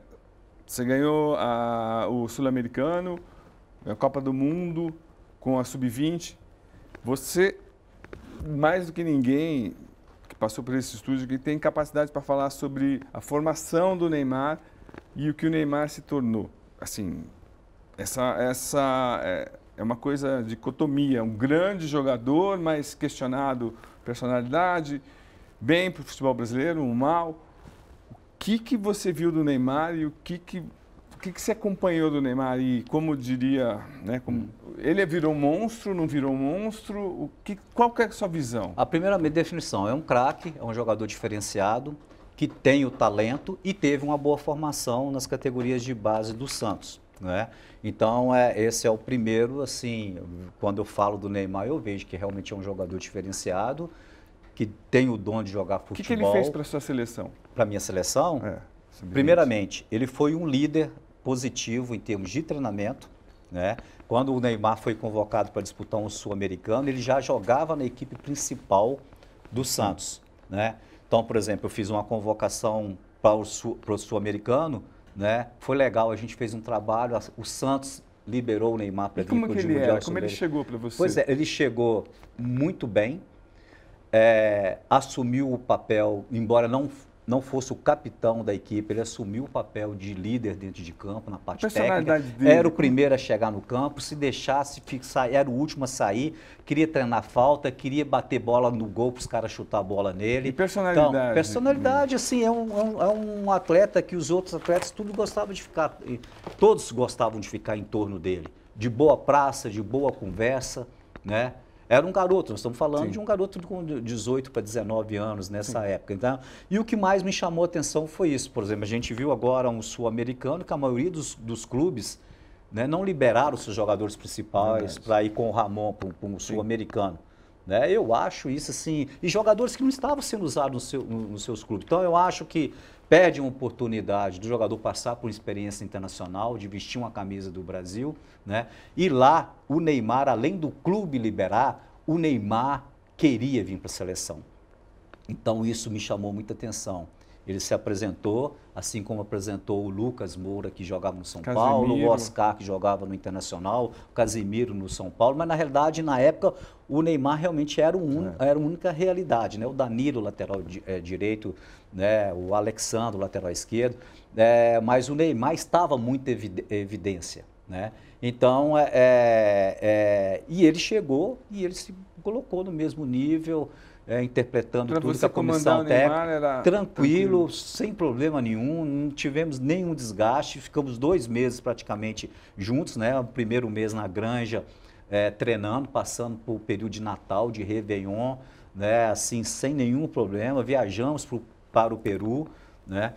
você ganhou a, o Sul-Americano, a Copa do Mundo com a Sub-20. Você, mais do que ninguém que passou por esse estúdio, que tem capacidade para falar sobre a formação do Neymar e o que o Neymar se tornou. Assim, essa, essa é, é uma coisa dicotomia, um grande jogador, mas questionado personalidade, bem para o futebol brasileiro, um mal. O que, que você viu do Neymar e o que, que, o que, que você acompanhou do Neymar? E como diria, né, como, hum. ele virou monstro, não virou monstro? O que, qual que é a sua visão? A primeira definição é um craque, é um jogador diferenciado, que tem o talento e teve uma boa formação nas categorias de base do Santos. Né? Então, é, esse é o primeiro, assim, quando eu falo do Neymar, eu vejo que realmente é um jogador diferenciado, que tem o dom de jogar futebol. O que, que, ele fez para sua seleção? Para minha seleção? É, Primeiramente, ele foi um líder positivo em termos de treinamento. Né? Quando o Neymar foi convocado para disputar um Sul-Americano, ele já jogava na equipe principal do Santos. Né? Então, por exemplo, eu fiz uma convocação para o Sul-Americano, Sul né? Foi legal, a gente fez um trabalho, o Santos liberou o Neymar para vir para o ele era? Como ele chegou para você? Pois é, ele chegou muito bem, é, assumiu o papel, embora não não fosse o capitão da equipe, ele assumiu o papel de líder dentro de campo, na parte técnica. Dele. Era o primeiro a chegar no campo, se deixasse fixar, era o último a sair, queria treinar falta, queria bater bola no gol para os caras chutar a bola nele. E personalidade. Então, personalidade, assim, é um, é um é atleta que os outros atletas tudo gostavam de ficar, todos gostavam de ficar em torno dele. De boa praça, de boa conversa, né? Era um garoto, nós estamos falando Sim. de um garoto com 18 para 19 anos nessa Sim. época. Então, e o que mais me chamou a atenção foi isso. Por exemplo, a gente viu agora um sul-americano que a maioria dos, dos clubes né, não liberaram seus jogadores principais para ir com o Ramon, com o sul-americano. Né? Eu acho isso assim. E jogadores que não estavam sendo usados no seu, no, nos seus clubes. Então eu acho que perde uma oportunidade do jogador passar por uma experiência internacional, de vestir uma camisa do Brasil, né? E lá, o Neymar, além do clube liberar, o Neymar queria vir para a seleção. Então isso me chamou muita atenção. Ele se apresentou, assim como apresentou o Lucas Moura, que jogava no São Casimiro. Paulo, o Oscar, que jogava no Internacional, o Casimiro no São Paulo, mas na realidade, na época, o Neymar realmente era, um é. era a única realidade. Né? O Danilo, lateral é, direito, né? o Alexandre, lateral esquerdo, é, mas o Neymar estava muito em evidência. Né? Então, é, é, é, e ele chegou e ele se colocou no mesmo nível é, interpretando pra tudo que a comissão técnica. Era... Tranquilo, sem problema nenhum, não tivemos nenhum desgaste, ficamos dois meses praticamente juntos, né? O primeiro mês na granja, é, treinando, passando por período de Natal, de Réveillon, né? Assim, sem nenhum problema, viajamos pro, para o Peru, né?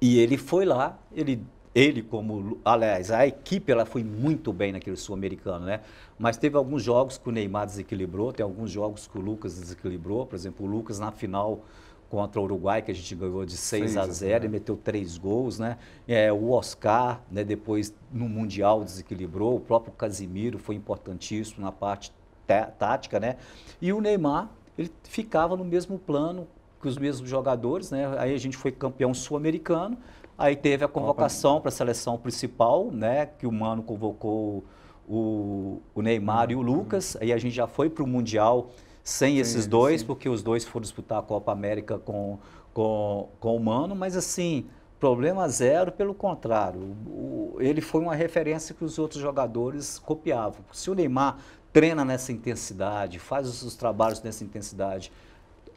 E ele foi lá, ele ele como, aliás, a equipe ela foi muito bem naquele sul-americano, né? Mas teve alguns jogos que o Neymar desequilibrou, tem alguns jogos que o Lucas desequilibrou, por exemplo, o Lucas na final contra o Uruguai, que a gente ganhou de 6, a 0 né? e meteu três gols, né? É, o Oscar, né, depois no Mundial desequilibrou, o próprio Casimiro foi importantíssimo na parte tá, tática, né? E o Neymar, ele ficava no mesmo plano que os mesmos jogadores, né? Aí a gente foi campeão sul-americano Aí teve a convocação para a seleção principal, né? Que o Mano convocou o, o Neymar uhum. e o uhum. Lucas. Aí a gente já foi para o Mundial sem sim, esses dois, sim. porque os dois foram disputar a Copa América com, com, com o Mano. Mas assim, problema zero, pelo contrário. O, ele foi uma referência que os outros jogadores copiavam. Se o Neymar treina nessa intensidade, faz os, os trabalhos nessa intensidade,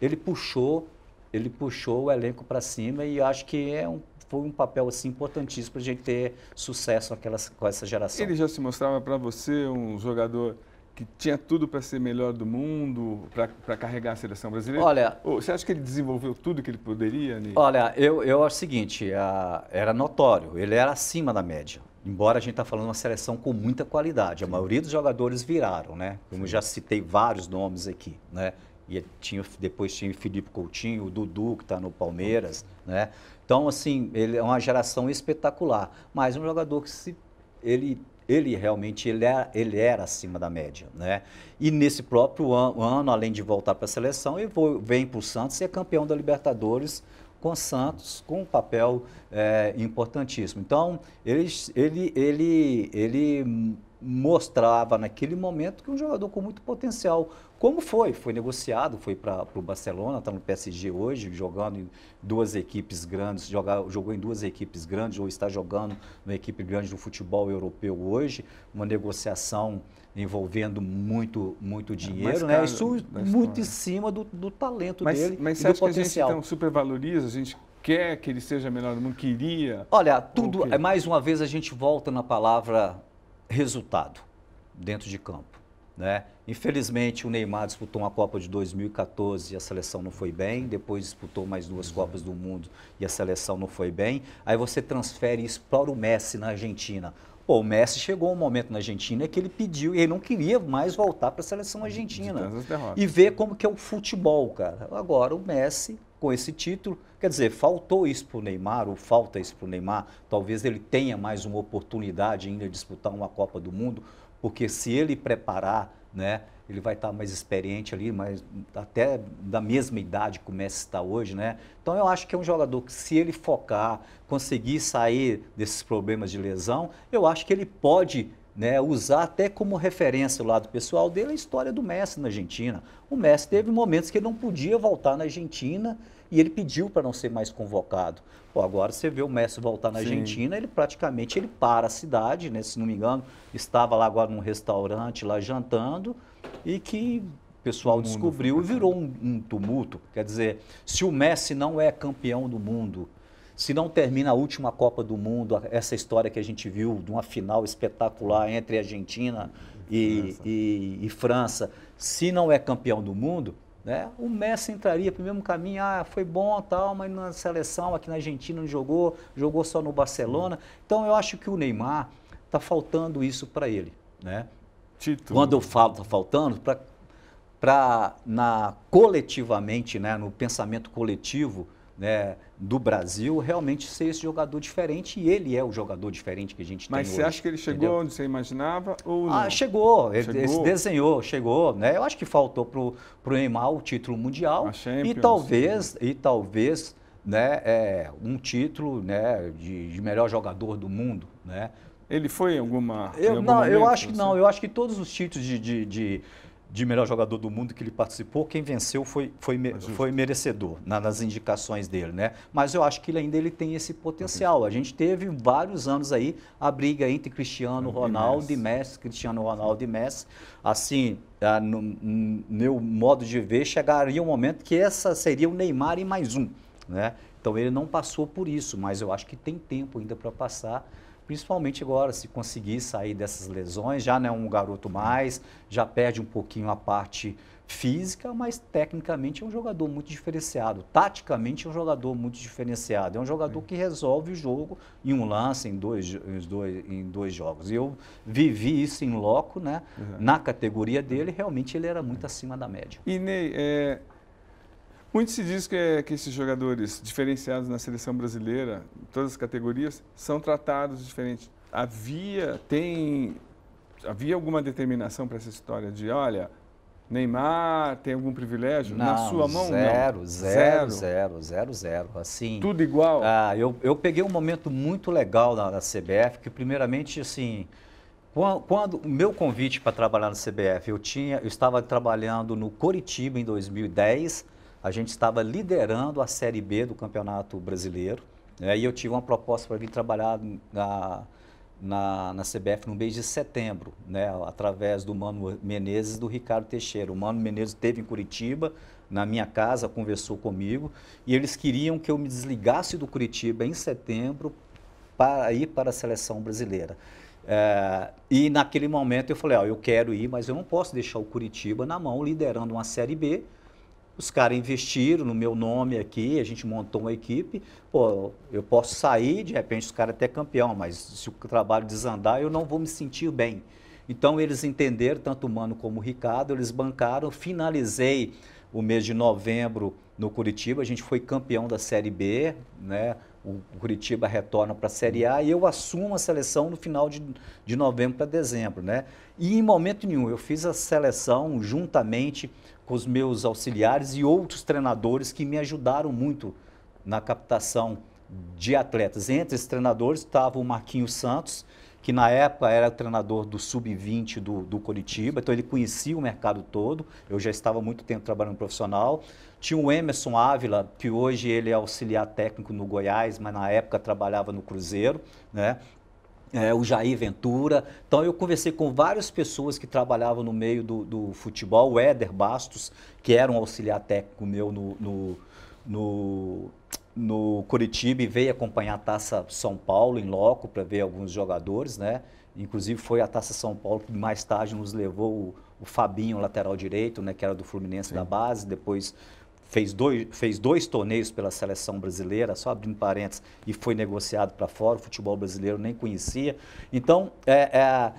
ele puxou ele puxou o elenco para cima e acho que é um foi um papel assim, importantíssimo para a gente ter sucesso naquelas, com essa geração. Ele já se mostrava para você um jogador que tinha tudo para ser melhor do mundo, para carregar a seleção brasileira? Olha, você acha que ele desenvolveu tudo que ele poderia? Né? Olha, eu, eu acho o seguinte, a, era notório, ele era acima da média. Embora a gente está falando uma seleção com muita qualidade, a Sim. maioria dos jogadores viraram, né? Como já citei vários nomes aqui, né? E tinha, depois tinha o Felipe Coutinho, o Dudu, que está no Palmeiras, né? Então, assim, ele é uma geração espetacular, mas um jogador que se ele ele realmente ele era, é, ele era acima da média, né? E nesse próprio ano, ano além de voltar para a seleção, ele vem para o Santos e é campeão da Libertadores com o Santos, com um papel é, importantíssimo. Então, ele, ele, ele, ele mostrava naquele momento que um jogador com muito potencial, como foi? Foi negociado, foi para o Barcelona, está no PSG hoje, jogando em duas equipes grandes, joga, jogou em duas equipes grandes, ou está jogando numa equipe grande do futebol europeu hoje, uma negociação envolvendo muito, muito é, dinheiro, é, né? Isso muito em cima do, do talento mas, dele. Mas e você do acha potencial. que a gente então, supervaloriza, a gente quer que ele seja melhor, do mundo, queria? Olha, tudo, é, mais uma vez a gente volta na palavra resultado dentro de campo. Né? Infelizmente, o Neymar disputou uma Copa de 2014 e a seleção não foi bem. Depois disputou mais duas Copas do Mundo e a seleção não foi bem. Aí você transfere isso para o Messi na Argentina. Pô, o Messi chegou um momento na Argentina que ele pediu e ele não queria mais voltar para a seleção argentina. E ver como que é o futebol, cara. Agora o Messi com esse título. Quer dizer, faltou isso para o Neymar, ou falta isso para o Neymar. Talvez ele tenha mais uma oportunidade ainda de disputar uma Copa do Mundo porque se ele preparar, né, ele vai estar mais experiente ali, mas até da mesma idade o Messi está hoje, né? Então eu acho que é um jogador que se ele focar, conseguir sair desses problemas de lesão, eu acho que ele pode né, usar até como referência o lado pessoal dele a história do Messi na Argentina. O Messi teve momentos que ele não podia voltar na Argentina e ele pediu para não ser mais convocado. Pô, agora você vê o Messi voltar na Sim. Argentina, ele praticamente ele para a cidade, né? Se não me engano, estava lá agora num restaurante, lá jantando, e que o pessoal o descobriu e virou um, um, tumulto. Quer dizer, se o Messi não é campeão do mundo, se não termina a última Copa do Mundo, essa história que a gente viu de uma final espetacular entre Argentina e, França. E, e França, se não é campeão do mundo, né? O Messi entraria pelo mesmo caminho, ah, foi bom tal, mas na seleção aqui na Argentina não jogou, jogou só no Barcelona. Então eu acho que o Neymar está faltando isso para ele. Né? Título. Quando eu falo está faltando, para para na coletivamente, né, no pensamento coletivo, né, do Brasil realmente ser esse jogador diferente e ele é o jogador diferente que a gente Mas tem Mas você acha que ele chegou entendeu? onde você imaginava ou ah, não? Ah, chegou, chegou. Ele, ele desenhou, chegou, né? Eu acho que faltou pro pro Neymar o título mundial e talvez e talvez, né, é, um título, né, de, de melhor jogador do mundo, né? Ele foi em alguma. Eu, em algum não, momento, eu acho que assim? não. Eu acho que todos os títulos de, de, de, de melhor jogador do mundo que ele participou, quem venceu foi, foi, foi merecedor na, nas indicações dele, né? Mas eu acho que ele ainda ele tem esse potencial. A gente teve vários anos aí a briga entre Cristiano Ronaldo e Messi, Cristiano Ronaldo e Messi. Assim, ah, no meu modo de ver, chegaria um momento que essa seria o Neymar e mais um, né? Então ele não passou por isso, mas eu acho que tem tempo ainda para passar principalmente agora, se conseguir sair dessas lesões, já não é um garoto mais, já perde um pouquinho a parte física, mas tecnicamente é um jogador muito diferenciado. Taticamente é um jogador muito diferenciado. É um jogador que resolve o jogo em um lance, em dois, em dois, em dois jogos. E eu vivi isso em loco, né? Uhum. Na categoria dele, realmente ele era muito acima da média. E Ney, é, muito se diz que, é, que esses jogadores diferenciados na seleção brasileira, em todas as categorias, são tratados diferente. Havia, tem, havia alguma determinação para essa história de, olha, Neymar tem algum privilégio? Não, na sua mão, zero, não. Zero, zero, zero, zero, zero. Assim, Tudo igual? Ah, eu, eu peguei um momento muito legal na, na CBF, que primeiramente, assim, quando o meu convite para trabalhar na CBF, eu tinha, eu estava trabalhando no Coritiba em 2010 a gente estava liderando a Série B do Campeonato Brasileiro. Né? E eu tive uma proposta para vir trabalhar na, na, na, CBF no mês de setembro, né? através do Mano Menezes e do Ricardo Teixeira. O Mano Menezes esteve em Curitiba, na minha casa, conversou comigo, e eles queriam que eu me desligasse do Curitiba em setembro para ir para a seleção brasileira. É, e naquele momento eu falei, ó, eu quero ir, mas eu não posso deixar o Curitiba na mão, liderando uma Série B, os caras investiram no meu nome aqui, a gente montou uma equipe. Pô, eu posso sair, de repente os caras é até campeão, mas se o trabalho desandar, eu não vou me sentir bem. Então eles entenderam, tanto o Mano como o Ricardo, eles bancaram. Finalizei o mês de novembro no Curitiba, a gente foi campeão da Série B, né? O Curitiba retorna para a Série A e eu assumo a seleção no final de, de novembro para dezembro, né? E em momento nenhum eu fiz a seleção juntamente com os meus auxiliares e outros treinadores que me ajudaram muito na captação de atletas. Entre esses treinadores estava o Marquinhos Santos, que na época era o treinador do Sub-20 do, do Curitiba, então ele conhecia o mercado todo, eu já estava muito tempo trabalhando profissional. Tinha o Emerson Ávila, que hoje ele é auxiliar técnico no Goiás, mas na época trabalhava no Cruzeiro, né? é, o Jair Ventura. Então eu conversei com várias pessoas que trabalhavam no meio do, do futebol, o Éder Bastos, que era um auxiliar técnico meu no, no, no, no Curitiba e veio acompanhar a Taça São Paulo em loco para ver alguns jogadores, né? Inclusive foi a Taça São Paulo que mais tarde nos levou o, o Fabinho, lateral direito, né, que era do Fluminense Sim. da base, depois fez dois, fez dois torneios pela seleção brasileira, só abrindo parênteses, e foi negociado para fora, o futebol brasileiro nem conhecia. Então, é, é,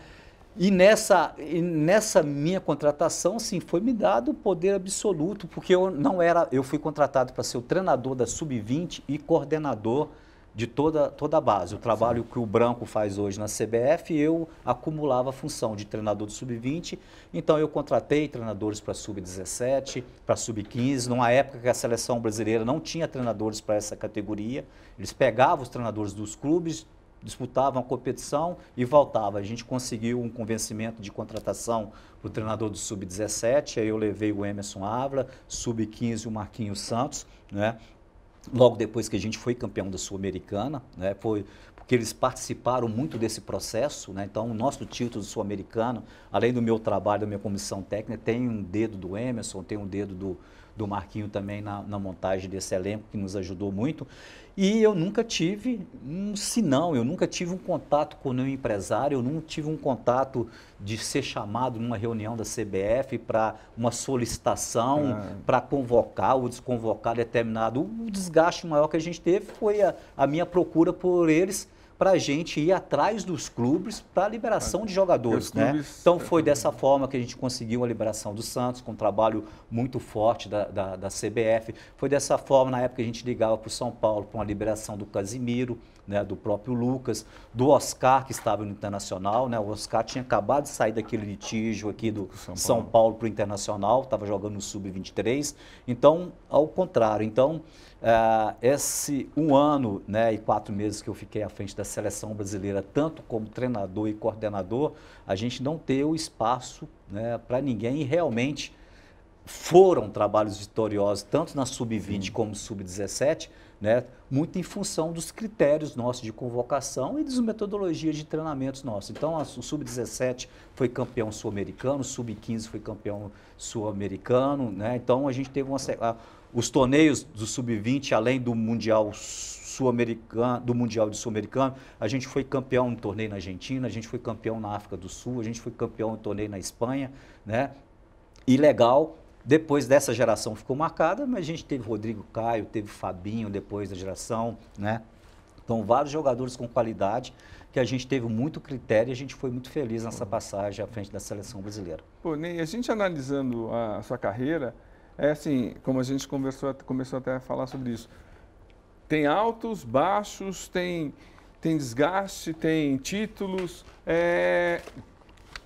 e, nessa, e nessa minha contratação, sim, foi me dado o poder absoluto, porque eu não era, eu fui contratado para ser o treinador da sub-20 e coordenador de toda, toda a base. O trabalho Sim. que o Branco faz hoje na CBF, eu acumulava a função de treinador do sub-20, então eu contratei treinadores para sub-17, para sub-15, numa época que a seleção brasileira não tinha treinadores para essa categoria. Eles pegavam os treinadores dos clubes, disputavam a competição e voltava. A gente conseguiu um convencimento de contratação para o treinador do sub-17, aí eu levei o Emerson Avra, sub-15 o Marquinhos Santos, né? logo depois que a gente foi campeão da Sul-Americana, né, foi porque eles participaram muito desse processo, né, então o nosso título Sul-Americano, além do meu trabalho, da minha comissão técnica, tem um dedo do Emerson, tem um dedo do, do Marquinho também na, na, montagem desse elenco, que nos ajudou muito. E eu nunca tive um sinal, eu nunca tive um contato com nenhum empresário, eu nunca tive um contato de ser chamado numa reunião da CBF para uma solicitação, ah. para convocar ou desconvocar determinado. O desgaste maior que a gente teve foi a, a minha procura por eles para a gente ir atrás dos clubes para a liberação é, de jogadores. Né? então é, foi dessa forma que a gente conseguiu a liberação do Santos, com um trabalho muito forte da, da, da CBF. Foi dessa forma, na época, que a gente ligava para o São Paulo para uma liberação do Casimiro. Né, do próprio Lucas, do Oscar, que estava no Internacional. Né, o Oscar tinha acabado de sair daquele litígio aqui do São Paulo para o Internacional, estava jogando no Sub-23. Então, ao contrário. Então, Uh, esse um ano né, e quatro meses que eu fiquei à frente da seleção brasileira, tanto como treinador e coordenador, a gente não teve espaço né, para ninguém e realmente foram trabalhos vitoriosos, tanto na sub-20 como sub-17, né, muito em função dos critérios nossos de convocação e das metodologias de treinamentos nossos. Então, a, o sub-17 foi campeão sul-americano, o sub-15 foi campeão sul-americano, né, então a gente teve uma. A, os torneios do sub-20, além do Mundial Sul-Americano, do Mundial de Sul-Americano, a gente foi campeão em torneio na Argentina, a gente foi campeão na África do Sul, a gente foi campeão em torneio na Espanha, né? E legal, depois dessa geração ficou marcada, mas a gente teve Rodrigo Caio, teve Fabinho depois da geração, né? Então, vários jogadores com qualidade que a gente teve muito critério e a gente foi muito feliz nessa uhum. passagem à frente da seleção brasileira. Pô, Ney, a gente analisando a sua carreira, é assim, como a gente conversou, começou até a falar sobre isso. Tem altos, baixos, tem, tem desgaste, tem títulos. É,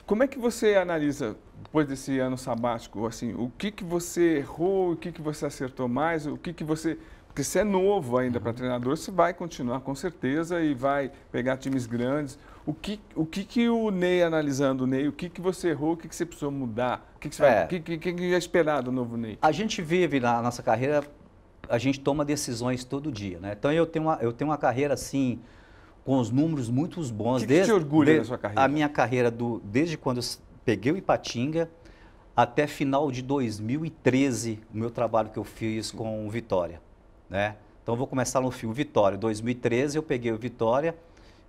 como é que você analisa, depois desse ano sabático, assim, o que, que você errou, o que, que você acertou mais, o que, que você porque se é novo ainda para uhum. treinador, você vai continuar com certeza e vai pegar times grandes. O que o, que, que o Ney, analisando o Ney, o que, que você errou, o que, que você precisou mudar? O que, que, você é. vai, que, que, que é esperado do novo Ney? A gente vive na nossa carreira, a gente toma decisões todo dia, né? Então eu tenho uma, eu tenho uma carreira assim, com os números muito bons. O que, desde, que te orgulha da sua carreira? A minha carreira, do, desde quando eu peguei o Ipatinga até final de 2013, o meu trabalho que eu fiz com o Vitória. Né? Então vou começar no filme Vitória. 2013 eu peguei o Vitória,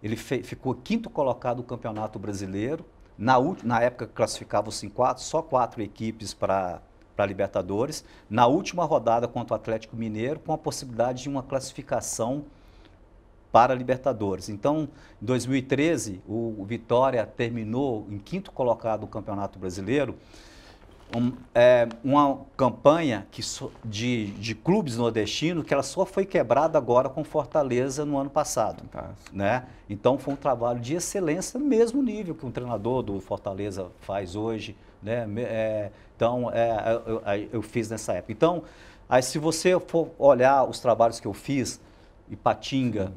ele ficou quinto colocado do Campeonato Brasileiro. Na, na época classificavam-se quatro, só quatro equipes para para Libertadores. Na última rodada contra o Atlético Mineiro, com a possibilidade de uma classificação para Libertadores. Então, em 2013, o Vitória terminou em quinto colocado do Campeonato Brasileiro um, é, uma campanha que so, de, de clubes nordestinos que ela só foi quebrada agora com Fortaleza no ano passado. Tá. Né? Então foi um trabalho de excelência, mesmo nível que um treinador do Fortaleza faz hoje. Né? É, então é, eu, eu, fiz nessa época. Então, aí, se você for olhar os trabalhos que eu fiz, Ipatinga, Sim.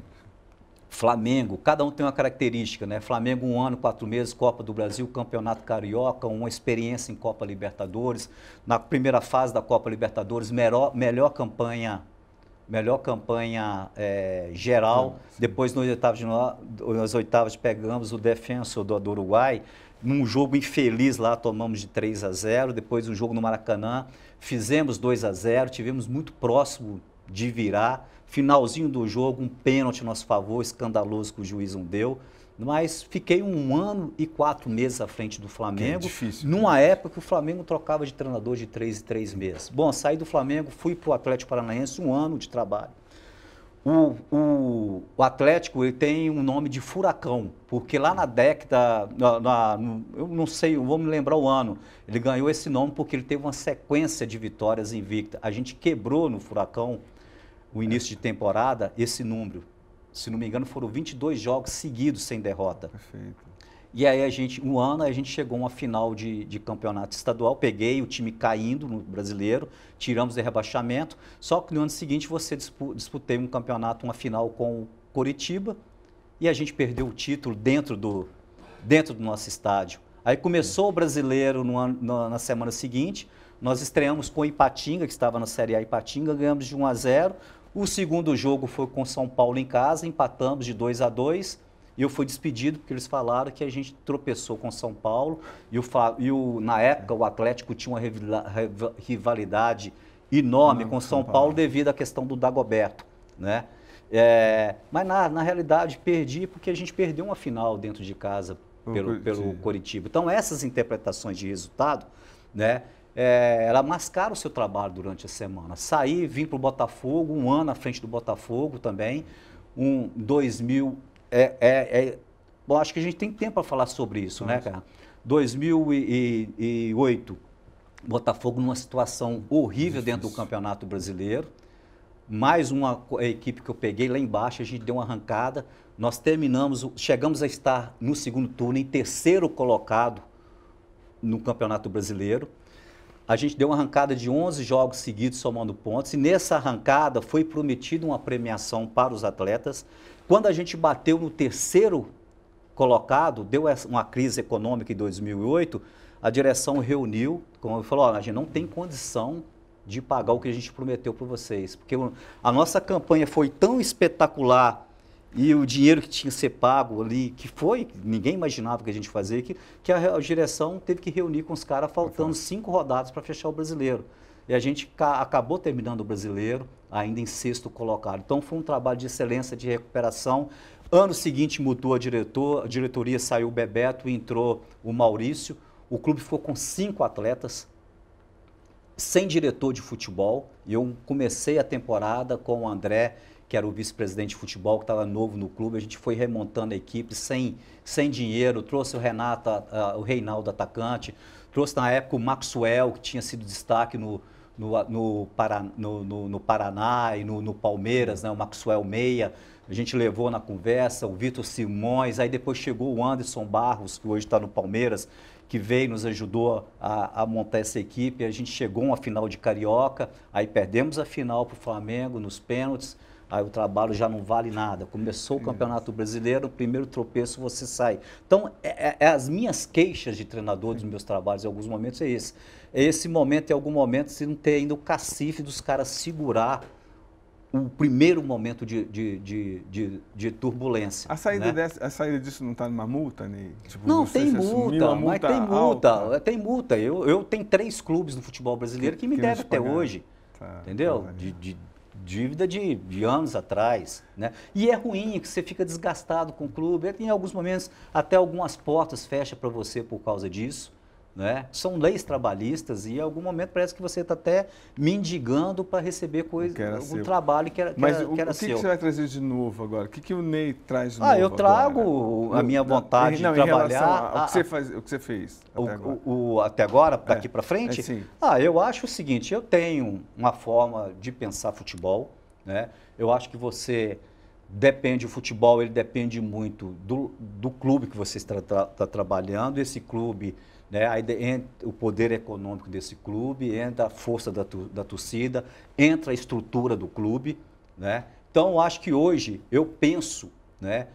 Flamengo, cada um tem uma característica, né? Flamengo, um ano, quatro meses, Copa do Brasil, Campeonato Carioca, uma experiência em Copa Libertadores. Na primeira fase da Copa Libertadores, melhor, melhor campanha melhor campanha é, geral. Depois, nas oitavas, de, nas oitavas, pegamos o Defensor do, do Uruguai. Num jogo infeliz lá, tomamos de 3 a 0. Depois, um jogo no Maracanã, fizemos 2 a 0. Tivemos muito próximo de virar. Finalzinho do jogo, um pênalti a nosso favor, escandaloso que o juiz não deu. Mas fiquei um ano e quatro meses à frente do Flamengo. Que difícil. Né? Numa época que o Flamengo trocava de treinador de três e três meses. Bom, saí do Flamengo, fui para o Atlético Paranaense, um ano de trabalho. O, o, o, Atlético ele tem um nome de furacão, porque lá na década, na, na, eu não sei, eu vou me lembrar o ano, ele ganhou esse nome porque ele teve uma sequência de vitórias invicta. A gente quebrou no furacão o início de temporada, esse número. Se não me engano, foram 22 jogos seguidos sem derrota. Perfeito. E aí a gente, um ano, a gente chegou a uma final de, de campeonato estadual, peguei o time caindo no brasileiro, tiramos de rebaixamento, só que no ano seguinte você disputei um campeonato, uma final com o Coritiba, e a gente perdeu o título dentro do, dentro do nosso estádio. Aí começou o brasileiro no, no, na semana seguinte, nós estreamos com o Ipatinga, que estava na Série A Ipatinga, ganhamos de 1 a 0. O segundo jogo foi com São Paulo em casa, empatamos de 2 a 2. E eu fui despedido porque eles falaram que a gente tropeçou com São Paulo. E, o, e o, na época o Atlético tinha uma rivalidade enorme Não, com São, São Paulo, Paulo devido à questão do Dagoberto. Né? É, mas na, na realidade perdi porque a gente perdeu uma final dentro de casa pelo, pelo Curitiba. Então essas interpretações de resultado, né? é, ela mascara o seu trabalho durante a semana. Saí, vim para o Botafogo, um ano à frente do Botafogo também, um 2000. É, é, é bom, acho que a gente tem tempo para falar sobre isso, né, Nossa. né, cara? 2008, Botafogo numa situação horrível Difícil. dentro do Campeonato Brasileiro. Mais uma equipe que eu peguei lá embaixo, a gente deu uma arrancada. Nós terminamos, chegamos a estar no segundo turno em terceiro colocado no Campeonato Brasileiro. A gente deu uma arrancada de 11 jogos seguidos somando pontos, e nessa arrancada foi prometida uma premiação para os atletas. Quando a gente bateu no terceiro colocado, deu uma crise econômica em 2008, a direção reuniu, e falou, oh, a gente não tem condição de pagar o que a gente prometeu para vocês, porque a nossa campanha foi tão espetacular e o dinheiro que tinha que ser pago ali, que foi, ninguém imaginava que a gente fazia, que, que a, direção teve que reunir com os caras, faltando cinco rodadas para fechar o brasileiro. E a gente acabou terminando o brasileiro, ainda em sexto colocado. Então foi um trabalho de excelência, de recuperação. Ano seguinte mudou a, diretor, a diretoria, saiu o Bebeto entrou o Maurício. O clube ficou com cinco atletas, sem diretor de futebol. E eu comecei a temporada com o André que era o vice-presidente de futebol, que estava tá novo no clube. A gente foi remontando a equipe sem, sem dinheiro, trouxe o Renato, uh, o Reinaldo atacante, trouxe na época o Maxwell, que tinha sido destaque no, no, no, Paraná, no, no, no Paraná e no, no, Palmeiras, né? o Maxwell Meia. A gente levou na conversa o Vitor Simões, aí depois chegou o Anderson Barros, que hoje está no Palmeiras, que veio nos ajudou a, a, montar essa equipe. A gente chegou a uma final de Carioca, aí perdemos a final para o Flamengo nos pênaltis aí o trabalho já não vale nada. Começou o Campeonato Brasileiro, primeiro tropeço você sai. Então, é, é, é, as minhas queixas de treinador dos meus trabalhos em alguns momentos é esse. É esse momento, em algum momento, se não ter ainda o cacife dos caras segurar o primeiro momento de, de, de, de, de turbulência. A saída, né? dessa, a saída disso não está numa multa, Ney? Tipo, não, tem multa, multa, mas tem multa. Alta. É, tem multa. Eu, eu tenho três clubes no futebol brasileiro que, que me devem até pagar. hoje. Tá, entendeu? Tá, tá. de, de dívida de, de, anos atrás, né? E é ruim que você fica desgastado com o clube, em alguns momentos até algumas portas fecham para você por causa disso, né? São leis trabalhistas e em algum momento parece que você está até mendigando para receber coisa, um trabalho que era, que Mas era, que o, era o que, que, você vai trazer de novo agora? O que, que o Ney traz de ah, novo? Ah, eu trago agora? a minha vontade não, de trabalhar. o, que você faz, o que você fez? O, até agora, o, até agora é, daqui é, para frente? É, ah, eu acho o seguinte: eu tenho uma forma de pensar futebol. Né? Eu acho que você depende, o futebol ele depende muito do, do clube que você está tá trabalhando. Esse clube né? Aí entra o poder econômico desse clube, entra a força da, da torcida, entra a estrutura do clube. Né? Então, acho que hoje eu penso né,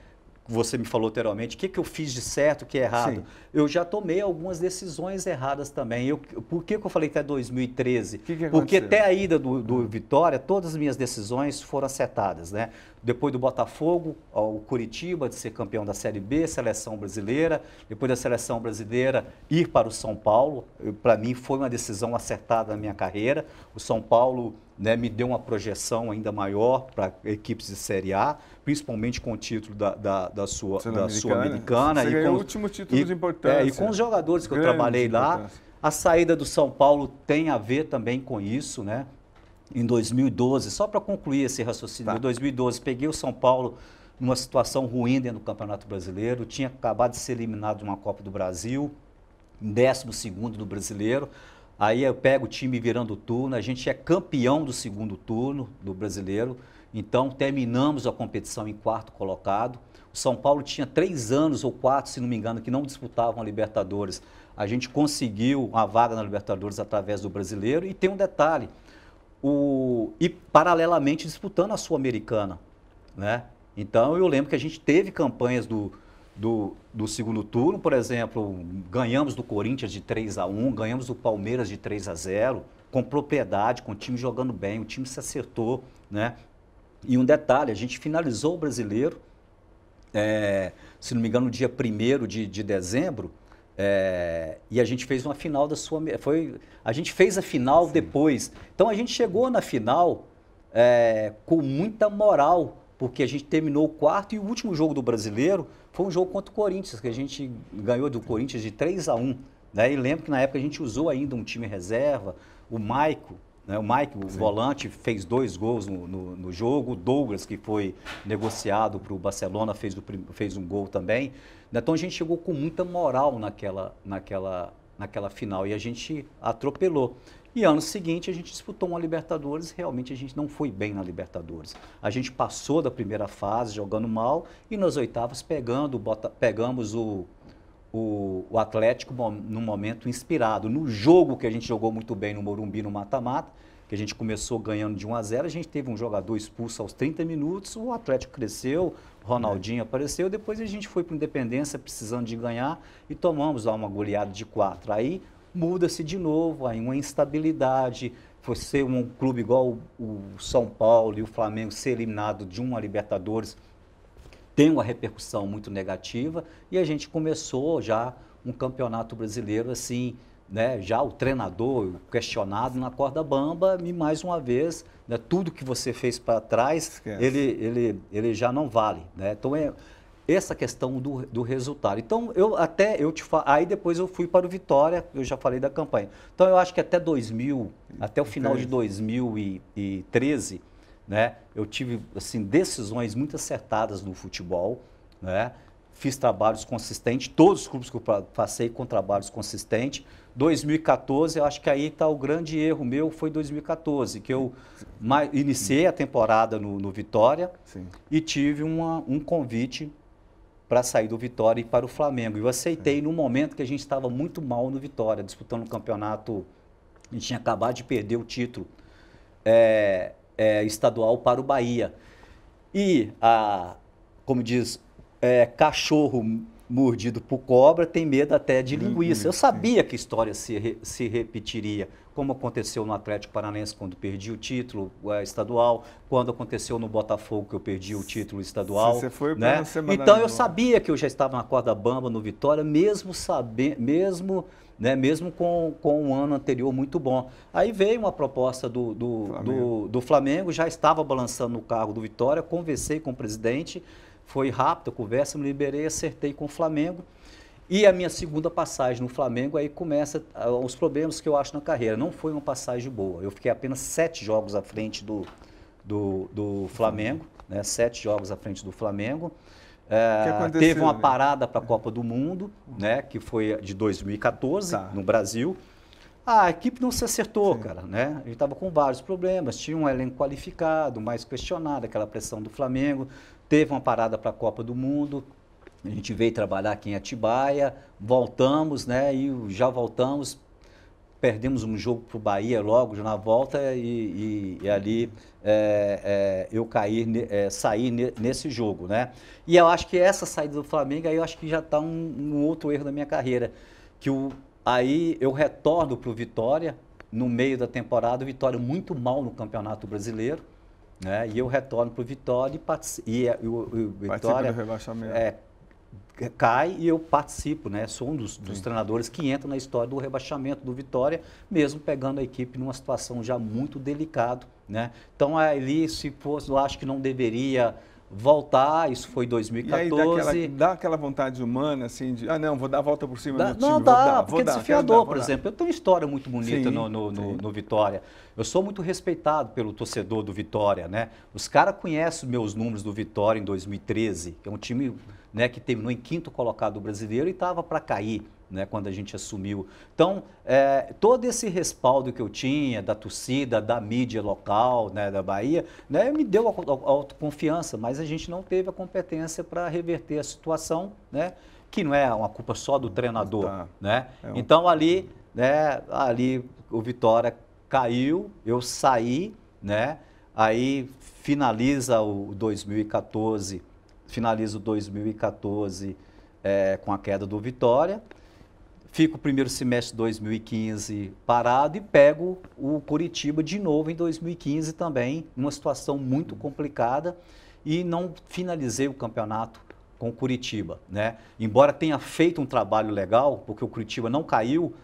você me falou anteriormente, o que, que eu fiz de certo, o que é errado. Sim. Eu já tomei algumas decisões erradas também. Eu, por que, que eu falei até 2013? Que que Porque até a ida do, do, uhum. Vitória, todas as minhas decisões foram acertadas. Né? Depois do Botafogo, o Curitiba de ser campeão da Série B, seleção brasileira. Depois da seleção brasileira, ir para o São Paulo. Para mim, foi uma decisão acertada na minha carreira. O São Paulo né, me deu uma projeção ainda maior para equipes de Série A principalmente com o título da, da, da sua da sua americana Sul né? e com, o último título e, de importância. É, e com os jogadores que eu trabalhei lá. A saída do São Paulo tem a ver também com isso, né? Em 2012, só para concluir esse raciocínio, tá. em 2012 peguei o São Paulo numa situação ruim dentro do Campeonato Brasileiro, tinha acabado de ser eliminado de uma Copa do Brasil, em décimo segundo do Brasileiro. Aí eu pego o time virando turno, a gente é campeão do segundo turno do Brasileiro. Então, terminamos a competição em quarto colocado. O São Paulo tinha três anos ou quatro, se não me engano, que não disputavam a Libertadores. A gente conseguiu a vaga na Libertadores através do brasileiro. E tem um detalhe: o, e paralelamente disputando a Sul-Americana. Né? Então, eu lembro que a gente teve campanhas do, do, do, segundo turno, por exemplo, ganhamos do Corinthians de 3 a 1 ganhamos do Palmeiras de 3 a 0 com propriedade, com o time jogando bem, o time se acertou, né? E um detalhe, a gente finalizou o brasileiro, é, se não me engano, no dia 1 de, de dezembro, é, e a gente fez uma final da sua. Foi, a gente fez a final Sim. depois. Então a gente chegou na final é, com muita moral, porque a gente terminou o quarto e o último jogo do brasileiro foi um jogo contra o Corinthians, que a gente ganhou do Corinthians de 3 a 1. Né? E lembro que na época a gente usou ainda um time reserva, o Maico, né? O Mike, o Sim. volante, fez dois gols no, no, no, jogo. O Douglas, que foi negociado para o Barcelona, fez, fez um gol também. Né? Então a gente chegou com muita moral naquela, naquela, naquela final e a gente atropelou. E ano seguinte a gente disputou uma Libertadores, realmente a gente não foi bem na Libertadores. A gente passou da primeira fase jogando mal e nas oitavas pegando, bota, pegamos o o, o Atlético num momento inspirado. No jogo que a gente jogou muito bem no Morumbi, no mata-mata, que a gente começou ganhando de 1 a 0, a gente teve um jogador expulso aos 30 minutos, o Atlético cresceu, Ronaldinho é. apareceu, depois a gente foi para Independência precisando de ganhar e tomamos lá uma goleada de 4. Aí muda-se de novo, aí uma instabilidade, você um clube igual o, o São Paulo e o Flamengo ser eliminado de uma Libertadores tem uma repercussão muito negativa e a gente começou já um campeonato brasileiro assim, né, já o treinador questionado na corda bamba e mais uma vez, né, tudo que você fez para trás, ele, ele, ele já não vale, né? Então é essa questão do, do resultado. Então eu até eu te aí depois eu fui para o Vitória, eu já falei da campanha. Então eu acho que até 2000, até o final de 2013 né? Eu tive assim decisões muito acertadas no futebol, né? Fiz trabalhos consistentes, todos os clubes que eu passei com trabalhos consistentes. 2014, eu acho que aí está o grande erro meu, foi 2014, que eu iniciei a temporada no, no Vitória Sim. e tive uma, um convite para sair do Vitória e para o Flamengo. Eu aceitei no momento que a gente estava muito mal no Vitória, disputando o um campeonato, a gente tinha acabado de perder o título. É, é, estadual para o Bahia. E, a, como diz, é, cachorro mordido por cobra tem medo até de uhum, linguiça. Eu sabia que a história se, re, se repetiria, como aconteceu no Atlético Paranaense quando perdi o título é, estadual, quando aconteceu no Botafogo que eu perdi o título estadual. Você foi né? Então eu sabia que eu já estava na corda bamba no Vitória, mesmo sabendo, mesmo né? mesmo com, com um ano anterior muito bom. Aí veio uma proposta do, do, Flamengo. do, do Flamengo, já estava balançando o cargo do Vitória, conversei com o presidente, foi rápido a conversa, me liberei, acertei com o Flamengo. E a minha segunda passagem no Flamengo, aí começa ah, os problemas que eu acho na carreira. Não foi uma passagem boa. Eu fiquei apenas sete jogos à frente do, do, do Flamengo, né? sete jogos à frente do Flamengo. É, teve uma né? parada para a Copa do Mundo, né, que foi de 2014 tá. no Brasil. a equipe não se acertou, Sim. cara, né? A gente estava com vários problemas, tinha um elenco qualificado, mais questionado, aquela pressão do Flamengo, teve uma parada para a Copa do Mundo, a gente veio trabalhar aqui em Atibaia, voltamos, né? E já voltamos perdemos um jogo para o Bahia logo na volta e, e, e ali é, é, eu cair, é, sair nesse jogo, né? E eu acho que essa saída do Flamengo aí eu acho que já está um, um, outro erro da minha carreira, que o, aí eu retorno para o Vitória no meio da temporada, o Vitória muito mal no Campeonato Brasileiro, né? E eu retorno para o Vitória e, e, e, o Vitória do rebaixamento. É, cai e eu participo, né? Sou um dos, dos treinadores que entra na história do rebaixamento do Vitória, mesmo pegando a equipe numa situação já muito delicada, né? Então ali, se fosse, eu acho que não deveria voltar, isso foi 2014. E aí, dá, aquela, dá aquela vontade humana, assim, de, ah, não, vou dar a volta por cima dá, do time. Não, dá, dar, porque é dar, desafiador, dar, por exemplo. Eu tenho uma história muito bonita sim, no, no, no, no, Vitória. Eu sou muito respeitado pelo torcedor do Vitória, né? Os caras conhecem meus números do Vitória em 2013, que é um time né, que terminou em quinto colocado brasileiro e estava para cair né, quando a gente assumiu. Então, é, todo esse respaldo que eu tinha da torcida, da mídia local, né, da Bahia, né, me deu a, a autoconfiança, mas a gente não teve a competência para reverter a situação, né, que não é uma culpa só do treinador. Ah, tá. Né. É um... Então, ali, né, ali o Vitória caiu, eu saí, aí finaliza o 2014 finalizo 2014 é, com a queda do Vitória, fico o primeiro semestre de 2015 parado e pego o Curitiba de novo em 2015 também, uma situação muito complicada e não finalizei o campeonato com o Curitiba, né? Embora tenha feito um trabalho legal, porque o Curitiba não caiu,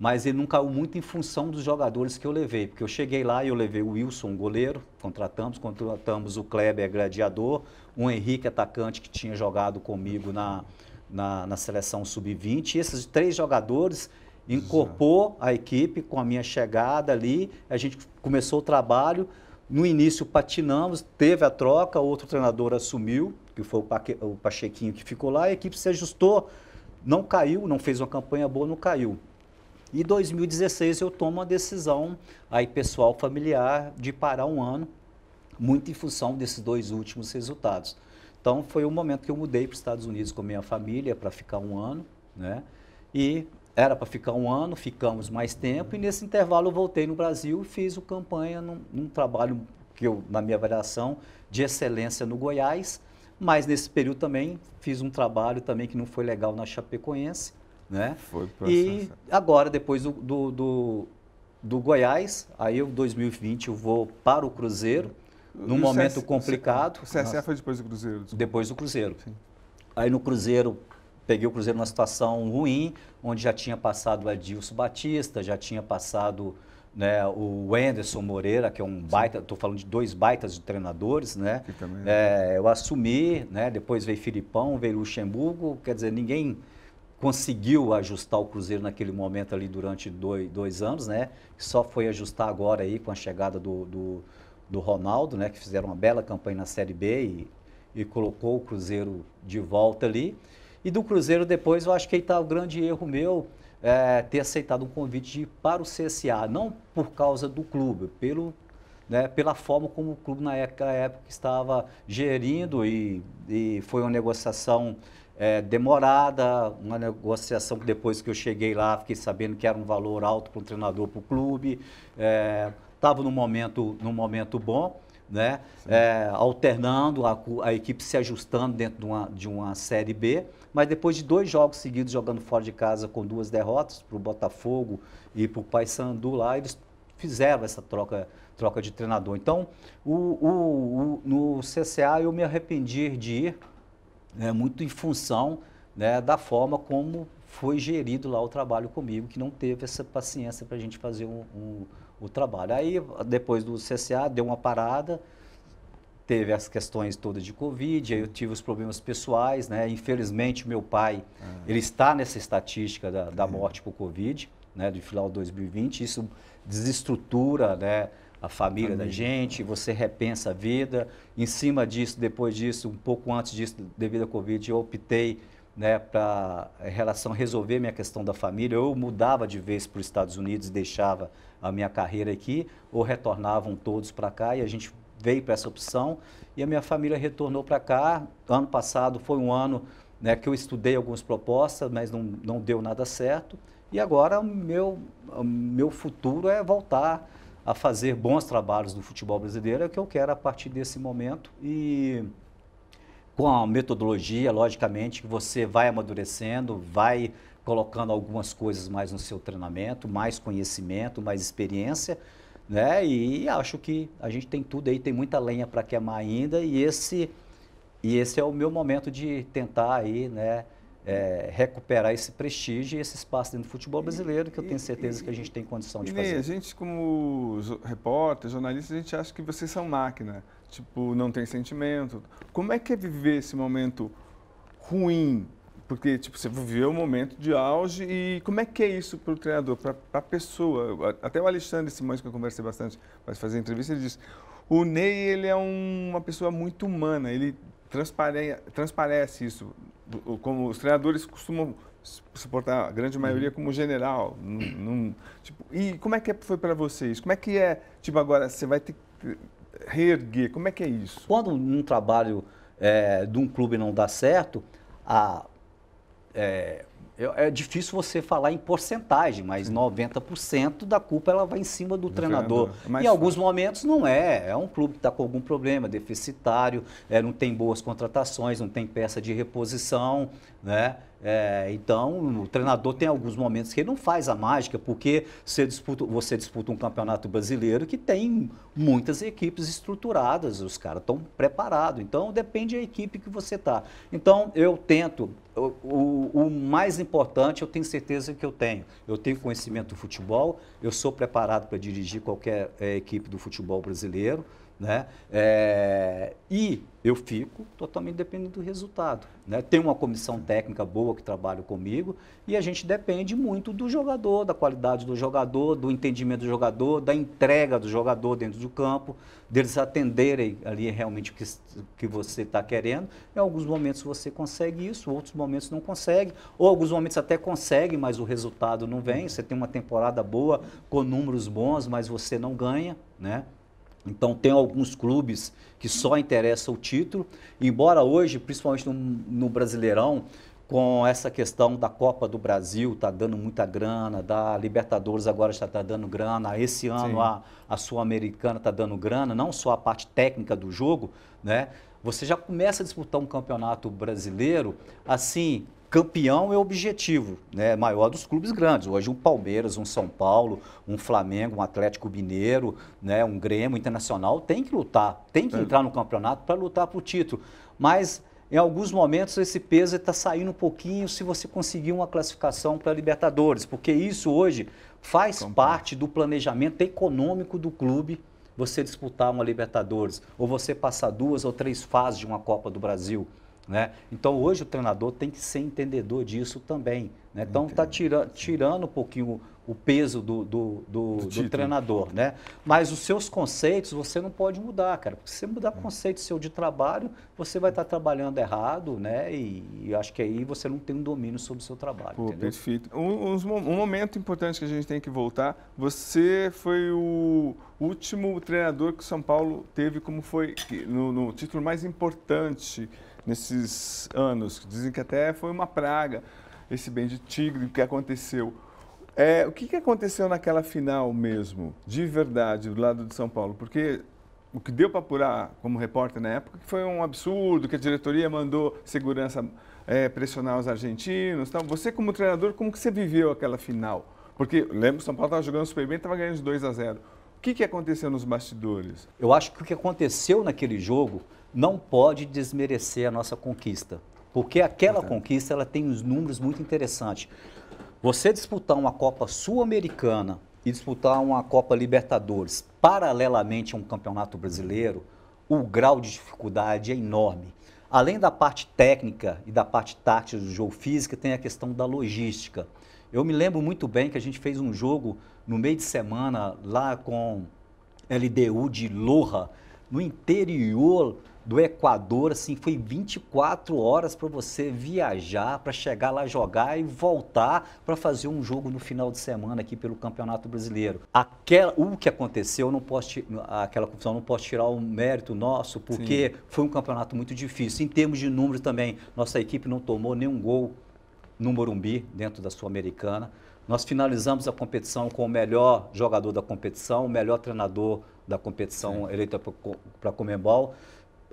mas ele não caiu muito em função dos jogadores que eu levei, porque eu cheguei lá e eu levei o Wilson, goleiro, contratamos, contratamos o Kleber, é gladiador, um Henrique atacante que tinha jogado comigo na, na, na seleção sub-20. Esses três jogadores incorporou a equipe com a minha chegada ali, a gente começou o trabalho. No início patinamos, teve a troca, outro treinador assumiu, que foi o Pachequinho que ficou lá, a equipe se ajustou, não caiu, não fez uma campanha boa, não caiu. E 2016 eu tomo a decisão aí pessoal familiar de parar um ano muito em função desses dois últimos resultados. Então, foi o momento que eu mudei para os Estados Unidos com a minha família para ficar um ano, né? E era para ficar um ano, ficamos mais tempo, e nesse intervalo eu voltei no Brasil e fiz uma campanha num, num trabalho que eu, na minha avaliação, de excelência no Goiás, mas nesse período também fiz um trabalho também que não foi legal na Chapecoense, né? Foi e agora, depois do, do, do, do Goiás, aí em 2020 eu vou para o Cruzeiro, num momento complicado. O CSA foi depois do Cruzeiro? Desculpa. Depois do Cruzeiro. Sim. Aí no Cruzeiro, peguei o Cruzeiro numa situação ruim, onde já tinha passado o Adilson Batista, já tinha passado né, o Anderson Moreira, que é um baita, estou falando de dois baitas de treinadores, né? Também, é, é, eu assumi, né? Depois veio Filipão, veio Luxemburgo, quer dizer, ninguém conseguiu ajustar o Cruzeiro naquele momento ali durante dois, dois anos, né? Só foi ajustar agora aí com a chegada do, do do Ronaldo, né, que fizeram uma bela campanha na Série B e, e colocou o Cruzeiro de volta ali. E do Cruzeiro depois, eu acho que aí está o grande erro meu, é, ter aceitado um convite de ir para o CSA, não por causa do clube, pelo, né, pela forma como o clube na época, época estava gerindo e, e foi uma negociação é, demorada, uma negociação que depois que eu cheguei lá, fiquei sabendo que era um valor alto para o um treinador, para o clube. É, estava num momento, num momento bom, né? É, alternando, a, a, equipe se ajustando dentro de uma, de uma Série B. Mas depois de dois jogos seguidos jogando fora de casa com duas derrotas, para o Botafogo e para o Paysandu lá, eles fizeram essa troca, troca de treinador. Então, o, o, o, no CCA eu me arrependi de ir, né, muito em função né, da forma como foi gerido lá o trabalho comigo, que não teve essa paciência para a gente fazer um, um o trabalho. Aí, depois do CCA, deu uma parada, teve as questões todas de Covid, aí eu tive os problemas pessoais, né? Infelizmente, meu pai, ah. ele está nessa estatística da, da morte por Covid, né? Do final de 2020, isso desestrutura, né? A família, da gente, você repensa a vida. Em cima disso, depois disso, um pouco antes disso, devido à Covid, eu optei né, para relação resolver minha questão da família. Eu mudava de vez para os Estados Unidos e deixava a minha carreira aqui, ou retornavam todos para cá e a gente veio para essa opção e a minha família retornou para cá. Ano passado foi um ano né, que eu estudei algumas propostas, mas não, não deu nada certo. E agora o meu, o meu futuro é voltar a fazer bons trabalhos do futebol brasileiro, é o que eu quero a partir desse momento. E com a metodologia, logicamente, que você vai amadurecendo, vai colocando algumas coisas mais no seu treinamento, mais conhecimento, mais experiência, né? E acho que a gente tem tudo aí, tem muita lenha para queimar ainda e esse e esse é o meu momento de tentar aí, né? É, recuperar esse prestígio e esse espaço dentro do futebol brasileiro, que eu tenho certeza que a gente tem condição de e, fazer. a gente, como repórter, jornalista, a gente acha que vocês são máquina, tipo, não tem sentimento. Como é que é viver esse momento ruim porque, tipo, você viveu um momento de auge e como é que é isso para o treinador, para a pessoa? Até o Alexandre Simões, que eu conversei bastante, mas fazer entrevista, ele disse, o Ney, ele é um, uma pessoa muito humana, ele transpare, transparece isso. Como os treinadores costumam se portar, a grande maioria, uhum. como general. num, tipo, e como é que é, foi para vocês? Como é que é, tipo, agora você vai ter que reerguer? Como é que é isso? Quando um trabalho é, de um clube não dá certo, a, é, é difícil você falar em porcentagem, mas 90% da culpa ela vai em cima do, do treinador. treinador. Em alguns momentos não é. É um clube que está com algum problema, deficitário, é, não tem boas contratações, não tem peça de reposição, né? É, então, o treinador tem alguns momentos que ele não faz a mágica, porque você disputa, você disputa um campeonato brasileiro que tem muitas equipes estruturadas, os caras estão preparados. Então, depende da equipe que você está. Então, eu tento o, o, mais importante eu tenho certeza que eu tenho. Eu tenho conhecimento do futebol, eu sou preparado para dirigir qualquer é, equipe do futebol brasileiro. Né? É, e eu fico totalmente dependendo do resultado. Né? Tem uma comissão técnica boa que trabalha comigo e a gente depende muito do jogador, da qualidade do jogador, do entendimento do jogador, da entrega do jogador dentro do campo, deles atenderem ali realmente o que, que você está querendo. Em alguns momentos você consegue isso, outros momentos não consegue, ou alguns momentos até consegue, mas o resultado não vem. Você tem uma temporada boa, com números bons, mas você não ganha, né? Então, tem alguns clubes que só interessam o título, embora hoje, principalmente no, no Brasileirão, com essa questão da Copa do Brasil, está dando muita grana, da Libertadores agora já está dando grana, esse ano Sim. a, a Sul-Americana está dando grana, não só a parte técnica do jogo, né? Você já começa a disputar um campeonato brasileiro, assim, campeão é o objetivo né, maior dos clubes grandes. Hoje um Palmeiras, um São Paulo, um Flamengo, um Atlético Mineiro, né, um Grêmio Internacional tem que lutar, tem que é. entrar no campeonato para lutar para o título. Mas em alguns momentos esse peso está saindo um pouquinho se você conseguir uma classificação para Libertadores, porque isso hoje faz Compa. parte do planejamento econômico do clube você disputar uma Libertadores, ou você passar duas ou três fases de uma Copa do Brasil. Né? Então hoje o treinador tem que ser entendedor disso também. Né? Então está tirando tirando um pouquinho o peso do, do, do, do, do treinador. Né? Mas os seus conceitos você não pode mudar, cara. Porque se você mudar é. conceito seu de trabalho, você vai estar tá trabalhando errado, né? E, e, acho que aí você não tem um domínio sobre o seu trabalho. Pô, perfeito. Um, um momento importante que a gente tem que voltar. Você foi o último treinador que o São Paulo teve como foi no, no título mais importante nesses anos. Dizem que até foi uma praga esse bem de tigre que aconteceu. É, o que, que aconteceu naquela final mesmo, de verdade, do lado de São Paulo? Porque o que deu para apurar como repórter na época que foi um absurdo, que a diretoria mandou segurança é, pressionar os argentinos. Tal. Você, como treinador, como que você viveu aquela final? Porque, lembro, São Paulo estava jogando super bem, estava ganhando de 2 a 0. O que, que aconteceu nos bastidores? Eu acho que o que aconteceu naquele jogo não pode desmerecer a nossa conquista, porque aquela conquista ela tem uns números muito interessantes. Você disputar uma Copa Sul-Americana e disputar uma Copa Libertadores paralelamente a um campeonato brasileiro, o grau de dificuldade é enorme. Além da parte técnica e da parte tática do jogo físico, tem a questão da logística. Eu me lembro muito bem que a gente fez um jogo no meio de semana lá com LDU de Loja, no interior do Equador, assim, foi 24 horas para você viajar, para chegar lá jogar e voltar para fazer um jogo no final de semana aqui pelo Campeonato Brasileiro. Aquela, o que aconteceu, não posso, aquela confusão, não posso tirar o mérito nosso, porque Sim. foi um campeonato muito difícil. Em termos de números também, nossa equipe não tomou nenhum gol no Morumbi, dentro da Sul-Americana. Nós finalizamos a competição com o melhor jogador da competição, o melhor treinador da competição Sim. eleita para a Comembol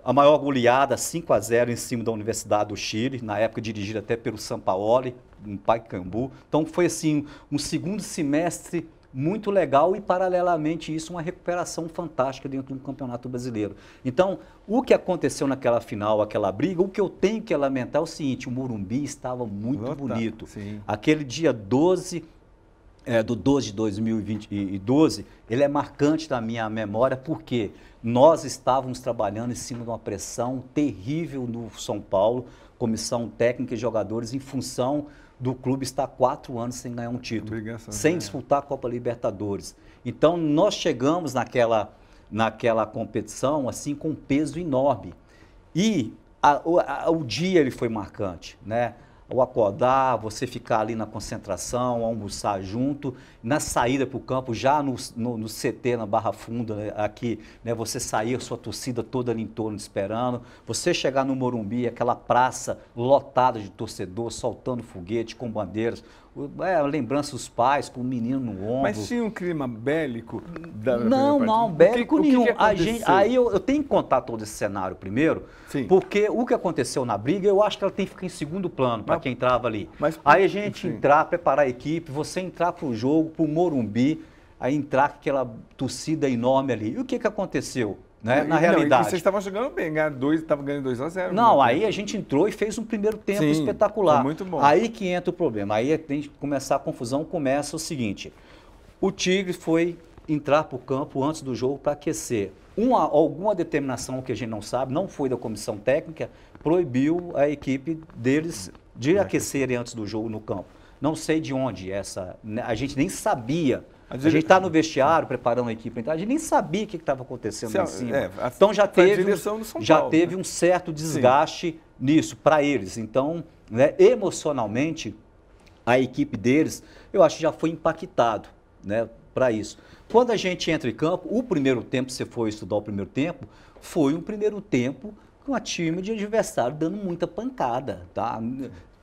a maior goleada, 5 a 0 em cima da Universidade do Chile, na época dirigida até pelo Sampaoli, em Paicambu. Então foi assim, um segundo semestre muito legal e paralelamente isso uma recuperação fantástica dentro do Campeonato Brasileiro. Então, o que aconteceu naquela final, aquela briga, o que eu tenho que lamentar é o seguinte, o Morumbi estava muito Lota, bonito. Sim. Aquele dia 12 é, eh, do 12 de 2012, ele é marcante na minha memória, por quê? Porque nós estávamos trabalhando em cima de uma pressão terrível no São Paulo, comissão técnica e jogadores, em função do clube estar quatro anos sem ganhar um título, Obrigação, sem é. disputar a Copa Libertadores. Então, nós chegamos naquela, naquela competição assim com um peso enorme. E a, a, o dia ele foi marcante, né? ao acordar, você ficar ali na concentração, almoçar junto, na saída para o campo, já no, no, no, CT, na Barra Funda, né, aqui, né, você sair, a sua torcida toda ali em torno esperando, você chegar no Morumbi, aquela praça lotada de torcedor, soltando foguete com bandeiras, é, lembrança dos pais com o menino no ombro. Mas tinha um clima bélico? Da não, não, bélico que, nenhum. Que a gente, aí eu, eu, tenho que contar todo esse cenário primeiro, Sim. porque o que aconteceu na briga, eu acho que ela tem que ficar em segundo plano para quem entrava ali. Mas, aí a gente enfim. entrar, preparar a equipe, você entrar para o jogo, para o Morumbi, aí entrar aquela torcida enorme ali. E o que, que aconteceu? Né? E, na realidade. Não, vocês estavam jogando bem, dois, estavam ganhando 2 a 0 Não, né? aí tempo. a gente entrou e fez um primeiro tempo Sim, espetacular. muito bom. Aí que entra o problema. Aí é tem que começar a confusão, começa o seguinte. O Tigre foi entrar para o campo antes do jogo para aquecer. Uma, alguma determinação que a gente não sabe, não foi da comissão técnica, proibiu a equipe deles de aquecerem antes do jogo no campo. Não sei de onde essa. Né, a gente nem sabia a gente está no vestiário preparando a equipe, então a gente nem sabia o que estava acontecendo Se, em cima. É, a, então já teve, já teve né? um certo desgaste Sim. nisso para eles. Então, né, emocionalmente, a equipe deles, eu acho que já foi impactado né, para isso. Quando a gente entra em campo, o primeiro tempo, se for estudar o primeiro tempo, foi um primeiro tempo com a time de adversário dando muita pancada, tá?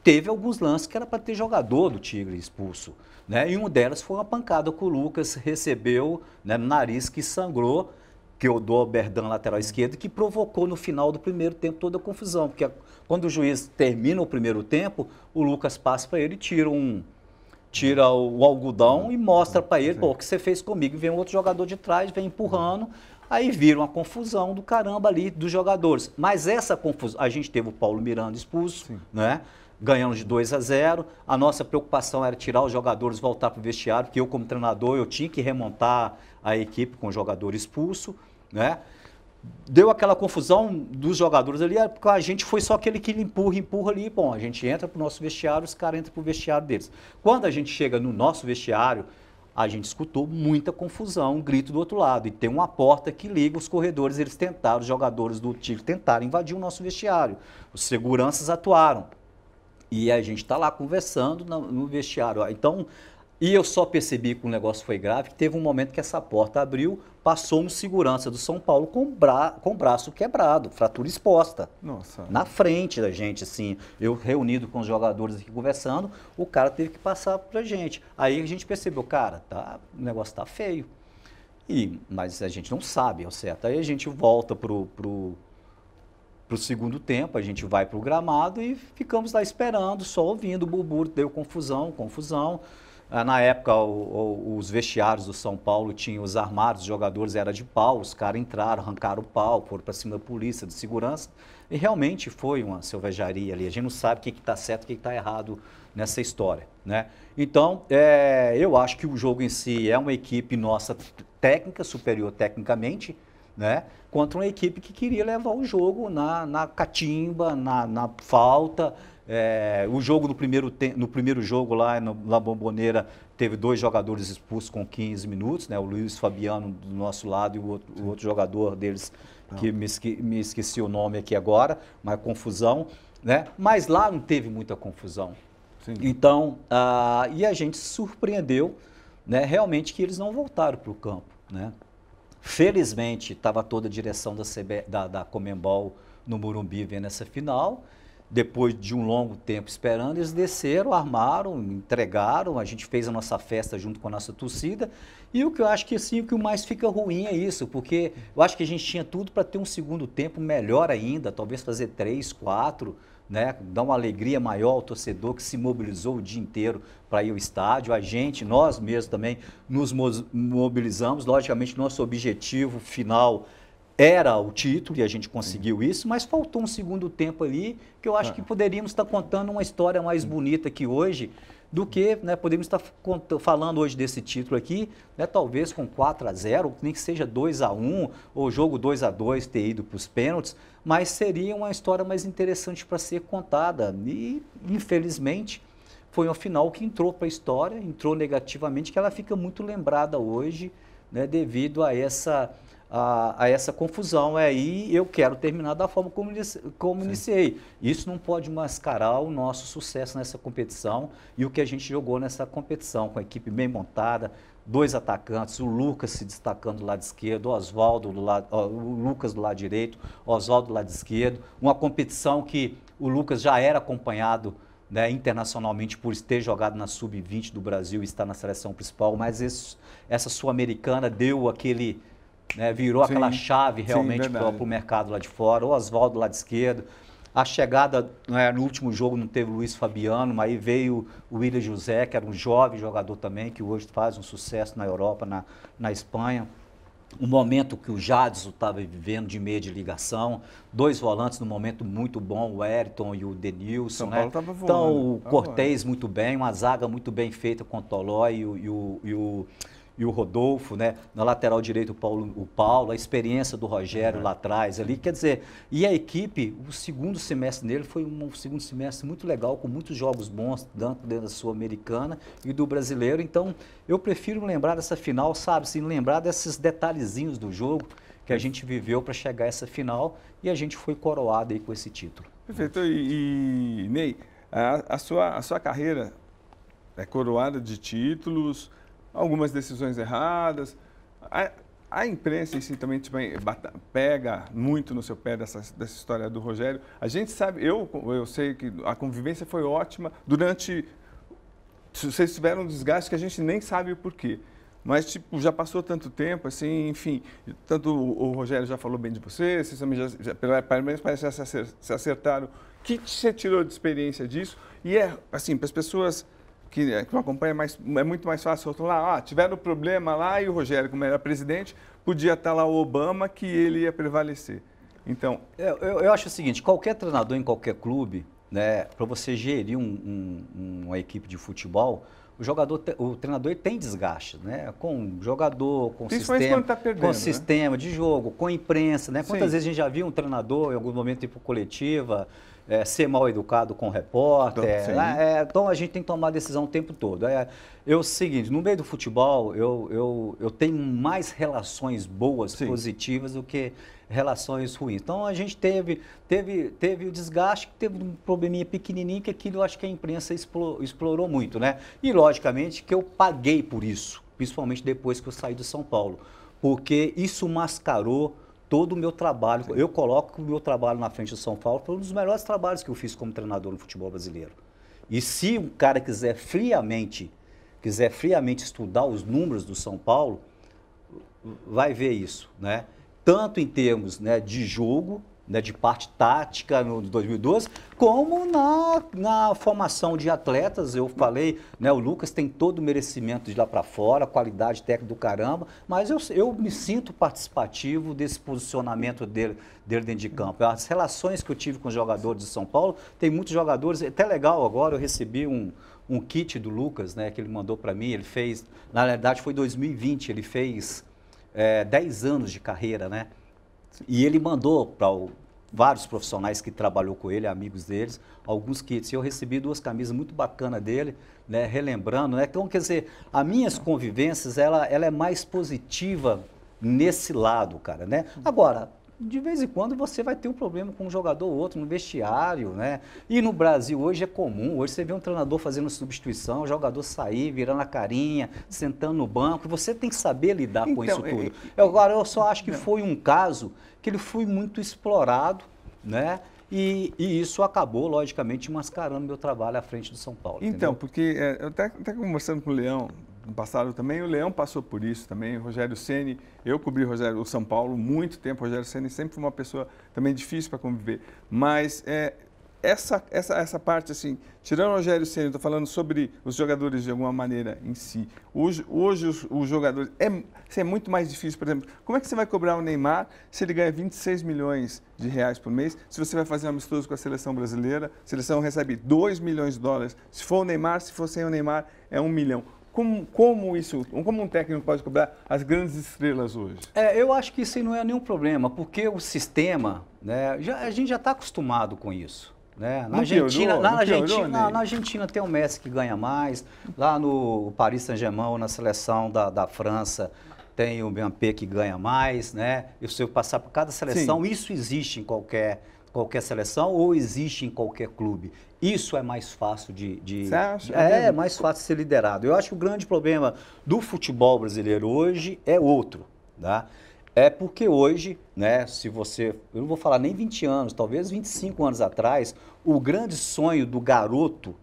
teve alguns lances que era para ter jogador do Tigre expulso. Né? E um delas foi uma pancada que o Lucas recebeu né, no nariz que sangrou, que o do Berdan lateral esquerdo, que provocou no final do primeiro tempo toda a confusão. Porque quando o juiz termina o primeiro tempo, o Lucas passa para ele e tira um. Tira o algodão e mostra para ele, pô, o que você fez comigo? E vem um outro jogador de trás, vem empurrando, aí vira uma confusão do caramba ali dos jogadores. Mas essa confusão, a gente teve o Paulo Miranda expulso, Sim. né? ganhamos de 2 a 0. A nossa preocupação era tirar os jogadores, voltar para o vestiário, porque eu, como treinador, eu tinha que remontar a equipe com o jogador expulso, né? Deu aquela confusão dos jogadores ali, é a gente foi só aquele que empurra, empurra ali, bom, a gente entra para o nosso vestiário, os caras entram para o vestiário deles. Quando a gente chega no nosso vestiário, a gente escutou muita confusão, um grito do outro lado. E tem uma porta que liga os corredores, eles tentaram, os jogadores do Tigre tentaram invadir o nosso vestiário. Os seguranças atuaram, e a gente está lá conversando no, vestiário. Então, e eu só percebi que o negócio foi grave, que teve um momento que essa porta abriu, passou um segurança do São Paulo com, bra com braço quebrado, fratura exposta. Nossa. Na frente da gente, assim. Eu reunido com os jogadores aqui conversando, o cara teve que passar pra gente. Aí a gente percebeu, cara, tá, o negócio tá feio. E, mas a gente não sabe ao certo. Aí a gente volta pro, pro, para o segundo tempo, a gente vai para o gramado e ficamos lá esperando, só ouvindo o burburinho, deu confusão, confusão. Ah, na época, o, o, os vestiários do São Paulo tinham os armários, os jogadores era de pau, os caras entraram, arrancaram o pau, foram para cima da polícia, de segurança. E realmente foi uma selvageria ali. A gente não sabe o que está certo, o que está errado nessa história. Né? Então, é, eu acho que o jogo em si é uma equipe nossa técnica, superior tecnicamente, né? Contra uma equipe que queria levar o jogo na, na catimba, na, na falta. É, o jogo no primeiro, no primeiro jogo lá no, na Bomboneira teve dois jogadores expulsos com 15 minutos, né? O Luiz Fabiano do nosso lado e o outro, o outro jogador deles, tá. que me, esque me esqueci o nome aqui agora, mas confusão, né? Mas lá não teve muita confusão. Sim. Então, ah, e a gente surpreendeu né, realmente que eles não voltaram para o campo. Né? Felizmente, estava toda a direção da, CB, da, da Comembol no Murumbi vendo essa final. Depois de um longo tempo esperando, eles desceram, armaram, entregaram, a gente fez a nossa festa junto com a nossa torcida. E o que eu acho que assim, o que mais fica ruim é isso, porque eu acho que a gente tinha tudo para ter um segundo tempo melhor ainda, talvez fazer três, quatro né? Dá uma alegria maior ao torcedor que se mobilizou o dia inteiro para ir ao estádio. A gente, nós mesmos também nos mobilizamos. Logicamente, nosso objetivo final era o título e a gente conseguiu isso, mas faltou um segundo tempo ali que eu acho ah. que poderíamos estar contando uma história mais bonita que hoje do que né, podemos estar falando hoje desse título aqui, né, talvez com 4 a 0 nem que seja 2 a 1 ou jogo 2 a 2 ter ido para os pênaltis, mas seria uma história mais interessante para ser contada. E, infelizmente, foi uma final que entrou para a história, entrou negativamente, que ela fica muito lembrada hoje, né, devido a essa a, a, essa confusão. É, aí eu quero terminar da forma como, como iniciei. Isso não pode mascarar o nosso sucesso nessa competição e o que a gente jogou nessa competição, com a equipe bem montada, dois atacantes, o Lucas se destacando do lado esquerdo, o Oswaldo do lado, o Lucas do lado direito, Oswaldo do lado esquerdo, uma competição que o Lucas já era acompanhado né, internacionalmente por ter jogado na sub-20 do Brasil e estar na seleção principal, mas esse, essa sul-americana deu aquele né, virou Sim. aquela chave realmente para o mercado lá de fora. O Oswaldo lá de esquerda. A chegada, né, no último jogo não teve o Luiz Fabiano, mas aí veio o William José, que era um jovem jogador também, que hoje faz um sucesso na Europa, na, na Espanha. Um momento que o Jadson estava vivendo de meia de ligação, dois volantes no momento muito bom, o Ayrton e o Denilson. Né? então o tá Cortez muito bem, uma zaga muito bem feita com o Tolói e o, e o, e o e o Rodolfo, né? Na lateral direita o Paulo, o Paulo a experiência do Rogério uhum. lá atrás ali, quer dizer, e a equipe, o segundo semestre dele foi um segundo semestre muito legal, com muitos jogos bons dentro, dentro da Sul-Americana e do brasileiro. Então, eu prefiro lembrar dessa final, sabe, assim, lembrar desses detalhezinhos do jogo que a gente viveu para chegar a essa final e a gente foi coroado aí com esse título. Perfeito. E, e Ney, a, a, sua, a sua carreira é coroada de títulos, algumas decisões erradas. A, a imprensa em si também tipo, é, bata, pega muito no seu pé dessa, dessa história do Rogério. A gente sabe, eu, eu sei que a convivência foi ótima durante. Vocês tiveram um desgaste que a gente nem sabe o porquê. Mas, tipo, já passou tanto tempo, assim, enfim. Tanto o, o Rogério já falou bem de você, vocês também já, já pelo menos parece que se acertaram. O que você tirou de experiência disso? E é, assim, para as pessoas que, é, que acompanha, mais, é muito mais fácil rotular. Ah, tiveram problema lá e o Rogério, como era presidente, podia estar lá o Obama, que ele ia prevalecer. Então. Eu, é, eu, eu acho o seguinte: qualquer treinador em qualquer clube, né, para você gerir um, um, uma equipe de futebol, o jogador, o treinador tem desgaste, né? Com jogador, com sistema, tá perdendo, com né? sistema de jogo, com imprensa, né? Quantas Sim. vezes a gente já viu um treinador em algum momento tipo coletiva, é, ser mal educado com repórter. Então, né? É, então a gente tem que tomar decisão o tempo todo. É, eu seguinte, no meio do futebol, eu, eu, eu tenho mais relações boas, Sim. positivas, do que relações ruins. Então a gente teve, teve, teve o desgaste, teve um probleminha pequenininho que aquilo eu acho que a imprensa explorou, explorou muito, né? E logicamente que eu paguei por isso, principalmente depois que eu saí do São Paulo, porque isso mascarou todo o meu trabalho. Sim. Eu coloco o meu trabalho na frente do São Paulo, foi um dos melhores trabalhos que eu fiz como treinador no futebol brasileiro. E se um cara quiser friamente, quiser friamente estudar os números do São Paulo, vai ver isso, né? Tanto em termos né, de jogo, né, de parte tática no 2012, como na, na formação de atletas. Eu falei, né, o Lucas tem todo o merecimento de lá para fora, qualidade técnica do caramba, mas eu, eu me sinto participativo desse posicionamento dele, dele dentro de campo. As relações que eu tive com os jogadores de São Paulo, tem muitos jogadores, é até legal agora, eu recebi um, um kit do Lucas, né, que ele mandou para mim, ele fez, na verdade foi 2020, ele fez é, 10 anos de carreira, né? E ele mandou para vários profissionais que trabalhou com ele, amigos deles, alguns kits. E eu recebi duas camisas muito bacanas dele, né, relembrando. Né? Então, quer dizer, as minhas convivências, ela, ela é mais positiva nesse lado, cara, né? Agora, de vez em quando você vai ter um problema com um jogador ou outro no vestiário, né? E no Brasil hoje é comum, hoje você vê um treinador fazendo substituição, o jogador sair, virando a carinha, sentando no banco, você tem que saber lidar então, com isso então, tudo. Eu, agora, eu só acho que não. foi um caso que ele foi muito explorado, né? E, e, isso acabou, logicamente, mascarando meu trabalho à frente do São Paulo. Então, entendeu? porque é, eu até, até conversando com o Leão passado também, o Leão passou por isso também, o Rogério Ceni, eu cobri o Rogério o São Paulo muito tempo, o Rogério Ceni sempre foi uma pessoa também difícil para conviver, mas é, essa, essa, essa parte assim, tirando o Rogério Ceni, estou falando sobre os jogadores de alguma maneira em si. Hoje, hoje os, os jogadores é, assim, é muito mais difícil, por exemplo, como é que você vai cobrar o Neymar se ele ganha 26 milhões de reais por mês? Se você vai fazer um amistoso com a seleção brasileira, a seleção recebe 2 milhões de dólares. Se for o Neymar, se for sem o Neymar, é 1 milhão. Como, como isso, como um técnico pode cobrar as grandes estrelas hoje? É, eu acho que isso não é nenhum problema, porque o sistema, né, já, a gente já está acostumado com isso. Né? Na, Argentina, piorou, na, Argentina, piorou, na, na, Argentina tem o Messi que ganha mais, lá no Paris Saint-Germain, na seleção da, da França, tem o Mbappé que ganha mais, né? E se eu passar por cada seleção, Sim. isso existe em qualquer, qualquer seleção ou existe em qualquer clube. Isso é mais fácil de. de Você acha? é, é mais fácil ser liderado. Eu acho que o grande problema do futebol brasileiro hoje é outro. Tá? É porque hoje, né, se você, eu não vou falar nem 20 anos, talvez 25 anos atrás, o grande sonho do garoto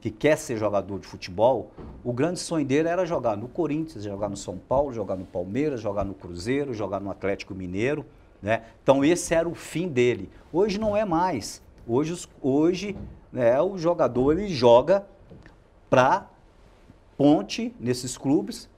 que quer ser jogador de futebol, o grande sonho dele era jogar no Corinthians, jogar no São Paulo, jogar no Palmeiras, jogar no Cruzeiro, jogar no Atlético Mineiro, né? Então esse era o fim dele. Hoje não é mais. Hoje, hoje né, o jogador ele joga para ponte nesses clubes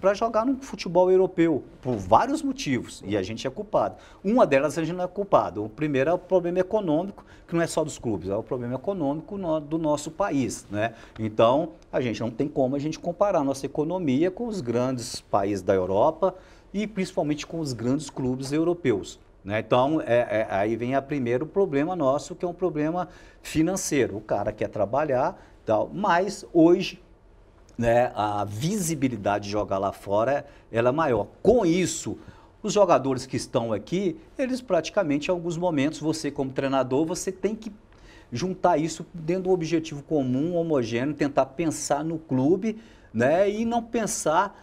para jogar no futebol europeu por vários motivos e a gente é culpado. Uma delas a gente não é culpado. O primeiro é o problema econômico, que não é só dos clubes, é o problema econômico no, do nosso país, né? Então, a gente não tem como a gente comparar a nossa economia com os grandes países da Europa e principalmente com os grandes clubes europeus. Né? Então, é, é, aí vem o primeiro problema nosso, que é um problema financeiro. O cara quer trabalhar, tal, mas hoje né, a visibilidade de jogar lá fora é, ela é maior. Com isso, os jogadores que estão aqui, eles praticamente, em alguns momentos, você como treinador, você tem que juntar isso dentro do objetivo comum, homogêneo, tentar pensar no clube né, e não pensar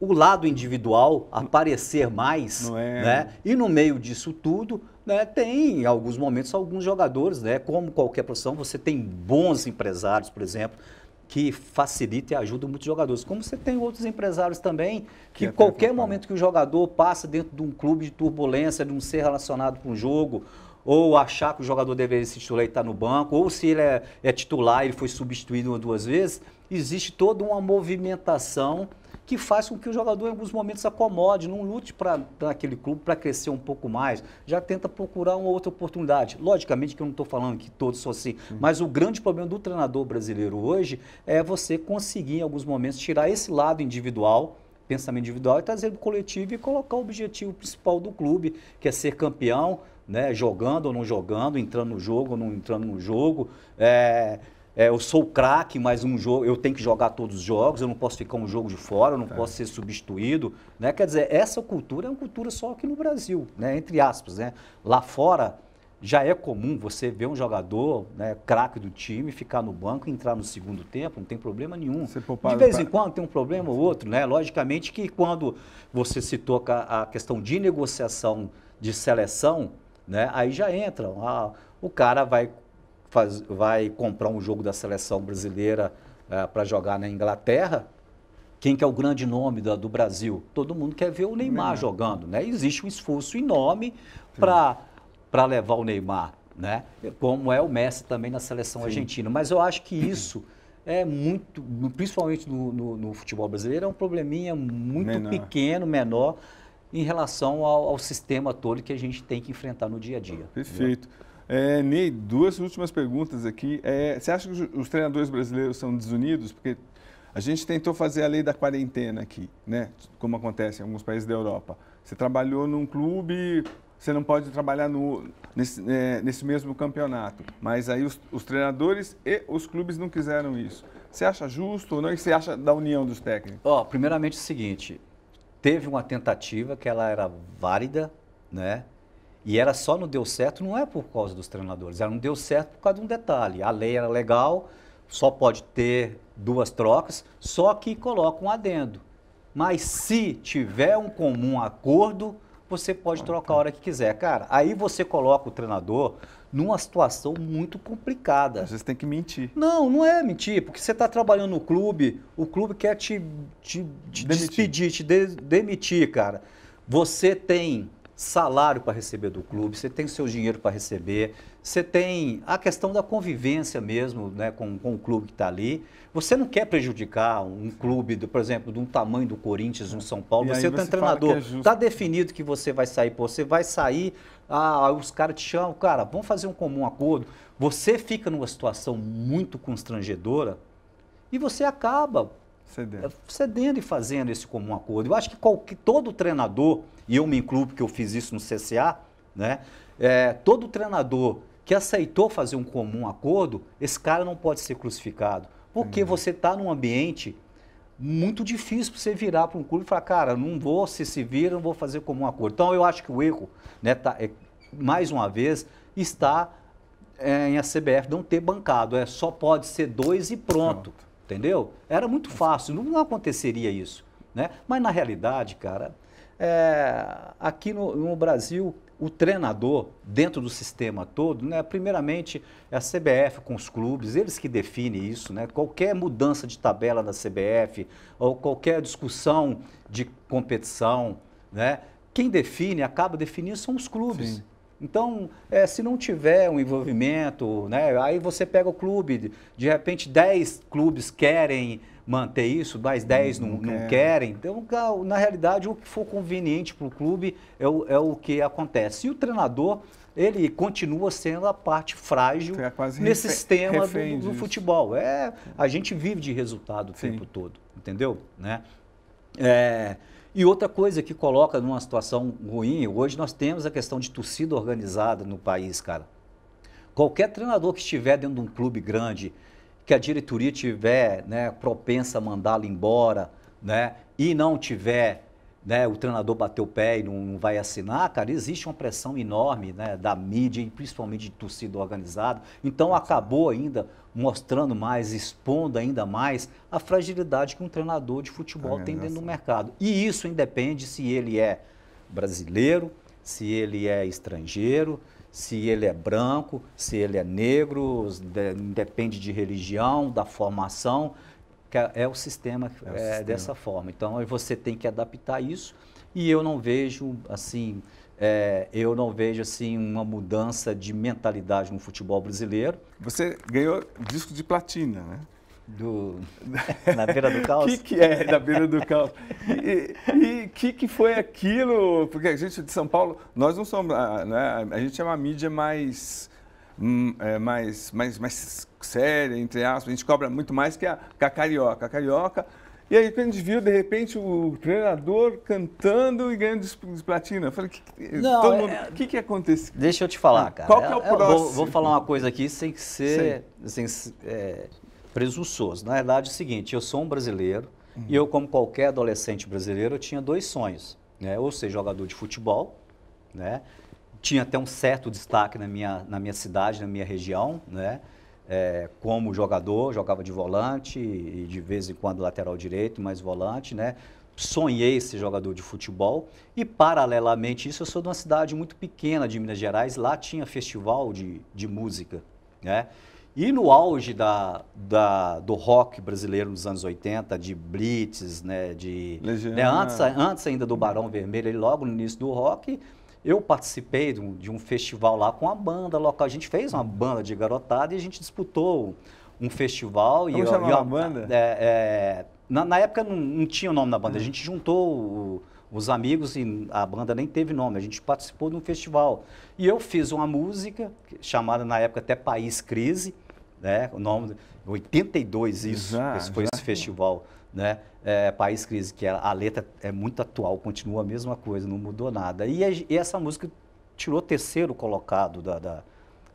o lado individual aparecer mais, é. né? E no meio disso tudo, né, tem em alguns momentos alguns jogadores, né? Como qualquer profissão, você tem bons empresários, por exemplo, que facilita e ajuda muitos jogadores. Como você tem outros empresários também, que, qualquer momento que o jogador passa dentro de um clube de turbulência, de um ser relacionado com o jogo, ou achar que o jogador deveria se titular e estar tá no banco, ou se ele é, é titular e ele foi substituído uma duas vezes, existe toda uma movimentação que faz com que o jogador em alguns momentos acomode, não lute para aquele clube para crescer um pouco mais, já tenta procurar uma outra oportunidade. Logicamente que eu não estou falando que todos são assim, uhum. mas o grande problema do treinador brasileiro hoje é você conseguir em alguns momentos tirar esse lado individual, pensamento individual, e trazer para o coletivo e colocar o objetivo principal do clube, que é ser campeão, né, jogando ou não jogando, entrando no jogo ou não entrando no jogo, é, é, eu sou craque, mas um jogo, eu tenho que jogar todos os jogos, eu não posso ficar um jogo de fora, eu não tá. posso ser substituído. Né? Quer dizer, essa cultura é uma cultura só aqui no Brasil, né? entre aspas. Né? Lá fora, já é comum você ver um jogador né, craque do time ficar no banco e entrar no segundo tempo, não tem problema nenhum. De vez em quando tem um problema ou outro, né? Logicamente que quando você se toca a questão de negociação de seleção, né, aí já entra. Ah, o cara vai faz, vai comprar um jogo da seleção brasileira eh, para jogar na Inglaterra, quem que é o grande nome da, do Brasil? Todo mundo quer ver o Neymar, jogando, né? Existe um esforço enorme para levar o Neymar, né? Como é o Messi também na seleção Sim. argentina. Mas eu acho que isso é muito, principalmente no, no, no futebol brasileiro, é um probleminha muito menor. pequeno, menor, em relação ao, ao, sistema todo que a gente tem que enfrentar no dia a dia. Perfeito. Viu? É, Ney, duas últimas perguntas aqui. É, você acha que os treinadores brasileiros são desunidos? Porque a gente tentou fazer a lei da quarentena aqui, né? Como acontece em alguns países da Europa. Você trabalhou num clube, você não pode trabalhar no, nesse, é, nesse mesmo campeonato. Mas aí os, os, treinadores e os clubes não quiseram isso. Você acha justo ou não? O que você acha da união dos técnicos? Ó, oh, primeiramente é o seguinte, teve uma tentativa que ela era válida, né? E era só não deu certo, não é por causa dos treinadores, ela não deu certo por causa de um detalhe. A lei era legal, só pode ter duas trocas, só que coloca um adendo. Mas se tiver um comum acordo, você pode trocar a hora que quiser. Cara, aí você coloca o treinador numa situação muito complicada. Às vezes tem que mentir. Não, não é mentir, porque você está trabalhando no clube, o clube quer te, te, te demitir. despedir, te de, demitir, cara. Você tem salário para receber do clube, você tem seu dinheiro para receber, você tem a questão da convivência mesmo né, com, com o clube que está ali. Você não quer prejudicar um clube, do, por exemplo, de um tamanho do Corinthians, um São Paulo. E você é está é treinador, está é definido que você vai sair, pô, você vai sair, ah, os caras te chamam, cara, vamos fazer um comum acordo. Você fica numa situação muito constrangedora e você acaba Cedendo. É, cedendo e fazendo esse comum acordo. Eu acho que todo treinador, e eu me incluo porque eu fiz isso no CCA, né? É, todo treinador que aceitou fazer um comum acordo, esse cara não pode ser crucificado. Porque você está num ambiente muito difícil para você virar para um clube e falar, cara, não vou, se se vira, não vou fazer comum acordo. Então, eu acho que o erro, né, tá, é, mais uma vez, está é, em a CBF não ter bancado. É, só pode ser dois e pronto. pronto entendeu? Era muito fácil, não aconteceria isso. Né? Mas na realidade, cara, é, aqui no, no, Brasil, o treinador, dentro do sistema todo, né, primeiramente é a CBF com os clubes, eles que definem isso. Né? Qualquer mudança de tabela da CBF ou qualquer discussão de competição, né, quem define, acaba definindo, são os clubes. Sim. Então, é, se não tiver um envolvimento, né, aí você pega o clube, de repente 10 clubes querem manter isso, mais 10 não, não, não, querem. Então, na realidade, o que for conveniente para o clube é o, é o que acontece. E o treinador, ele continua sendo a parte frágil é nesse sistema do, do, futebol. É, a gente vive de resultado o Sim. tempo todo, entendeu? Né? É, e outra coisa que coloca numa situação ruim, hoje nós temos a questão de torcida organizada no país, cara. Qualquer treinador que estiver dentro de um clube grande, que a diretoria tiver né, propensa a mandá-lo embora, né, e não tiver né, o treinador bateu o pé e não, não, vai assinar, cara, existe uma pressão enorme né, da mídia e principalmente de torcida organizada. Então acabou ainda mostrando mais, expondo ainda mais a fragilidade que um treinador de futebol é, tem dentro do mercado. E isso independe se ele é brasileiro, se ele é estrangeiro, se ele é branco, se ele é negro, de, independe de religião, da formação. É, é o sistema é, o é sistema. dessa forma. Então você tem que adaptar isso e eu não vejo assim, é, eu não vejo assim uma mudança de mentalidade no futebol brasileiro. Você ganhou disco de platina, né? Do... Na beira do caos? O que, que, é na beira do caos? E o que, que foi aquilo? Porque a gente é de São Paulo, nós não somos. Ah, né? A gente é uma mídia mais Hum, é, mais, mais, mais séria, entre aspas, a gente cobra muito mais que a, que a carioca. A carioca e aí quando a gente viu, de repente, o treinador cantando e ganhando de platina. Eu falei, que, Não, todo é mundo, o que, que aconteceu? Deixa eu te falar, hum, cara. Qual é, que é o próximo? Vou, vou, falar uma coisa aqui sem ser sem, é, presunçoso. Na verdade, é o seguinte, eu sou um brasileiro uhum. e eu, como qualquer adolescente brasileiro, eu tinha dois sonhos. Né? Ou ser jogador de futebol, né? tinha até um certo destaque na minha, na minha cidade, na minha região, né? É, como jogador, jogava de volante e de vez em quando lateral direito, mais volante, né? Sonhei ser jogador de futebol e, paralelamente isso, eu sou de uma cidade muito pequena de Minas Gerais, lá tinha festival de, de música, né? E no auge da, da, do rock brasileiro nos anos 80, de Blitz, né, de, né, antes, antes ainda do Barão Vermelho, ele logo no início do rock, eu participei de um, de um festival lá com a banda local. A gente fez uma banda de garotada e a gente disputou um festival. Como e, chamava a banda? É, é, na, na, época não, não tinha o nome da banda. Uhum. A hum. gente juntou o, os amigos e a banda nem teve nome. A gente participou de um festival. E eu fiz uma música chamada, na época, até País Crise. Né? O nome... 82 isso, já, esse foi já. esse festival né? É, País Crise, que é, a letra é muito atual, continua a mesma coisa, não mudou nada. E, e essa música tirou terceiro colocado da, da,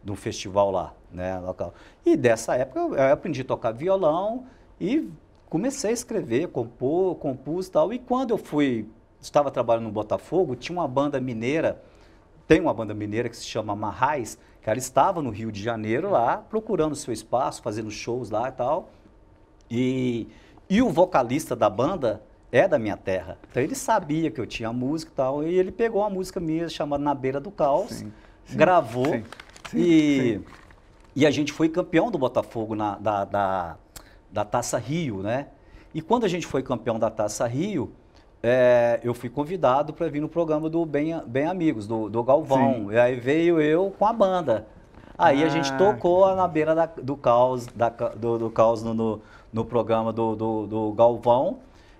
de um festival lá, né, local. E dessa época eu aprendi a tocar violão e comecei a escrever, compor, compus e tal. E quando eu fui, estava trabalhando no Botafogo, tinha uma banda mineira, tem uma banda mineira que se chama Marrais, que ela estava no Rio de Janeiro lá, procurando seu espaço, fazendo shows lá e tal. E e o vocalista da banda é da minha terra. Então ele sabia que eu tinha música e tal. E ele pegou uma música minha chamada Na Beira do Caos, sim, sim, gravou. Sim, e, e a gente foi campeão do Botafogo na, da, da, da, Taça Rio, né? E quando a gente foi campeão da Taça Rio, é, eu fui convidado para vir no programa do Bem, Bem Amigos, do, do Galvão. E aí veio eu com a banda. Aí ah, a gente ah, tocou na beira da, do caos, da, do, do caos no, no no programa do, do, do Galvão.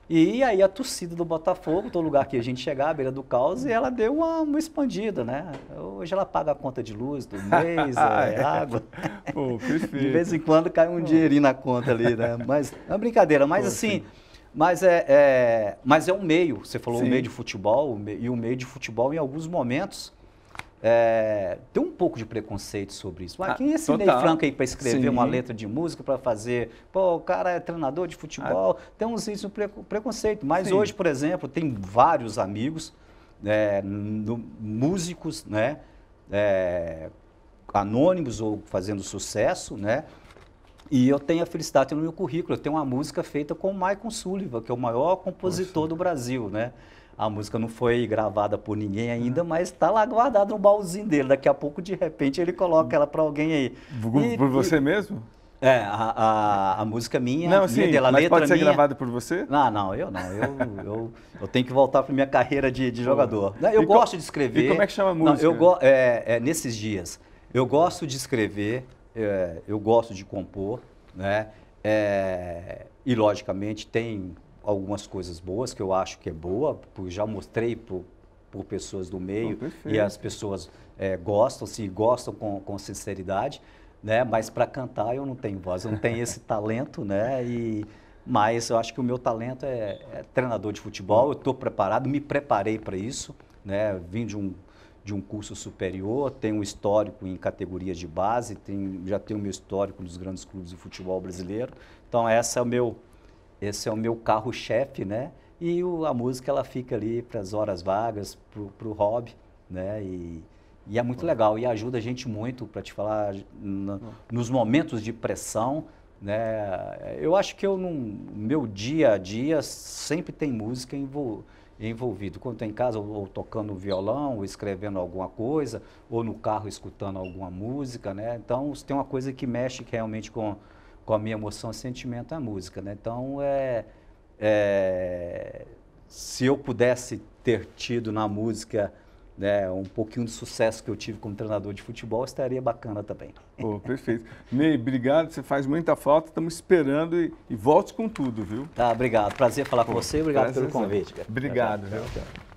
E aí a torcida do Botafogo, todo lugar que a gente chegar, à beira do caos, e ela deu uma, uma expandida, né? Hoje ela paga a conta de luz do mês, é, é, água. Pô, de vez em quando cai um dinheirinho na conta ali, né? Mas é uma brincadeira. Mas Pô, assim, sim. mas é, é, mas é um meio. Você falou sim. o meio de futebol, e o meio de futebol, em alguns momentos, é, tem um pouco de preconceito sobre isso. Ah, quem é esse total. Ney Franco aí para escrever Sim. uma letra de música, para fazer? Pô, o cara é treinador de futebol, ah. tem um, um preconceito. Mas Sim. hoje, por exemplo, tem vários amigos, é, no, músicos, né? É, anônimos ou fazendo sucesso, né? E eu tenho a felicidade no meu currículo, eu tenho uma música feita com o Michael Sullivan, que é o maior compositor do Brasil, né? A música não foi gravada por ninguém ainda, mas está lá guardada no baúzinho dele. Daqui a pouco, de repente, ele coloca ela para alguém aí. Por, e, por você e... mesmo? É, a, a, a, música é minha, não, sim, dela, mas letra pode ser minha... gravada por você? Não, ah, não, eu não. Eu, eu, eu tenho que voltar para minha carreira de, de jogador. Eu e gosto de escrever. E como é que chama a música? Não, eu é, é, nesses dias. Eu gosto de escrever, é, eu gosto de compor, né? É, e logicamente tem algumas coisas boas, que eu acho que é boa, já mostrei por, por pessoas do meio oh, e as pessoas é, gostam, se gostam com, com sinceridade, né? Mas para cantar eu não tenho voz, eu não tenho esse talento, né? E mas eu acho que o meu talento é, é treinador de futebol, eu estou preparado, me preparei para isso, né? Vim de um de um curso superior, tenho um histórico em categorias de base, tenho, já tenho meu histórico nos grandes clubes de futebol brasileiro. Então, essa é o meu esse é o meu carro-chefe, né? E o, a música ela fica ali para as horas vagas, para o hobby, né? E, e é muito legal e ajuda a gente muito, para te falar, nos momentos de pressão, né? Eu acho que eu no meu dia a dia sempre tem música envolvida envolvido. Quando estou em casa, ou, ou, tocando violão, ou escrevendo alguma coisa, ou no carro escutando alguma música, né? Então, tem uma coisa que mexe realmente com, com a minha emoção, sentimento, a música. Né? Então, é, é, se eu pudesse ter tido na música né, um pouquinho de sucesso que eu tive como treinador de futebol, estaria bacana também. Pô, perfeito. Ney, obrigado, você faz muita falta, estamos esperando e, e volte com tudo, viu? Tá, obrigado. Prazer falar Pô, com você, obrigado pelo convite. Cara. Obrigado, obrigado, viu?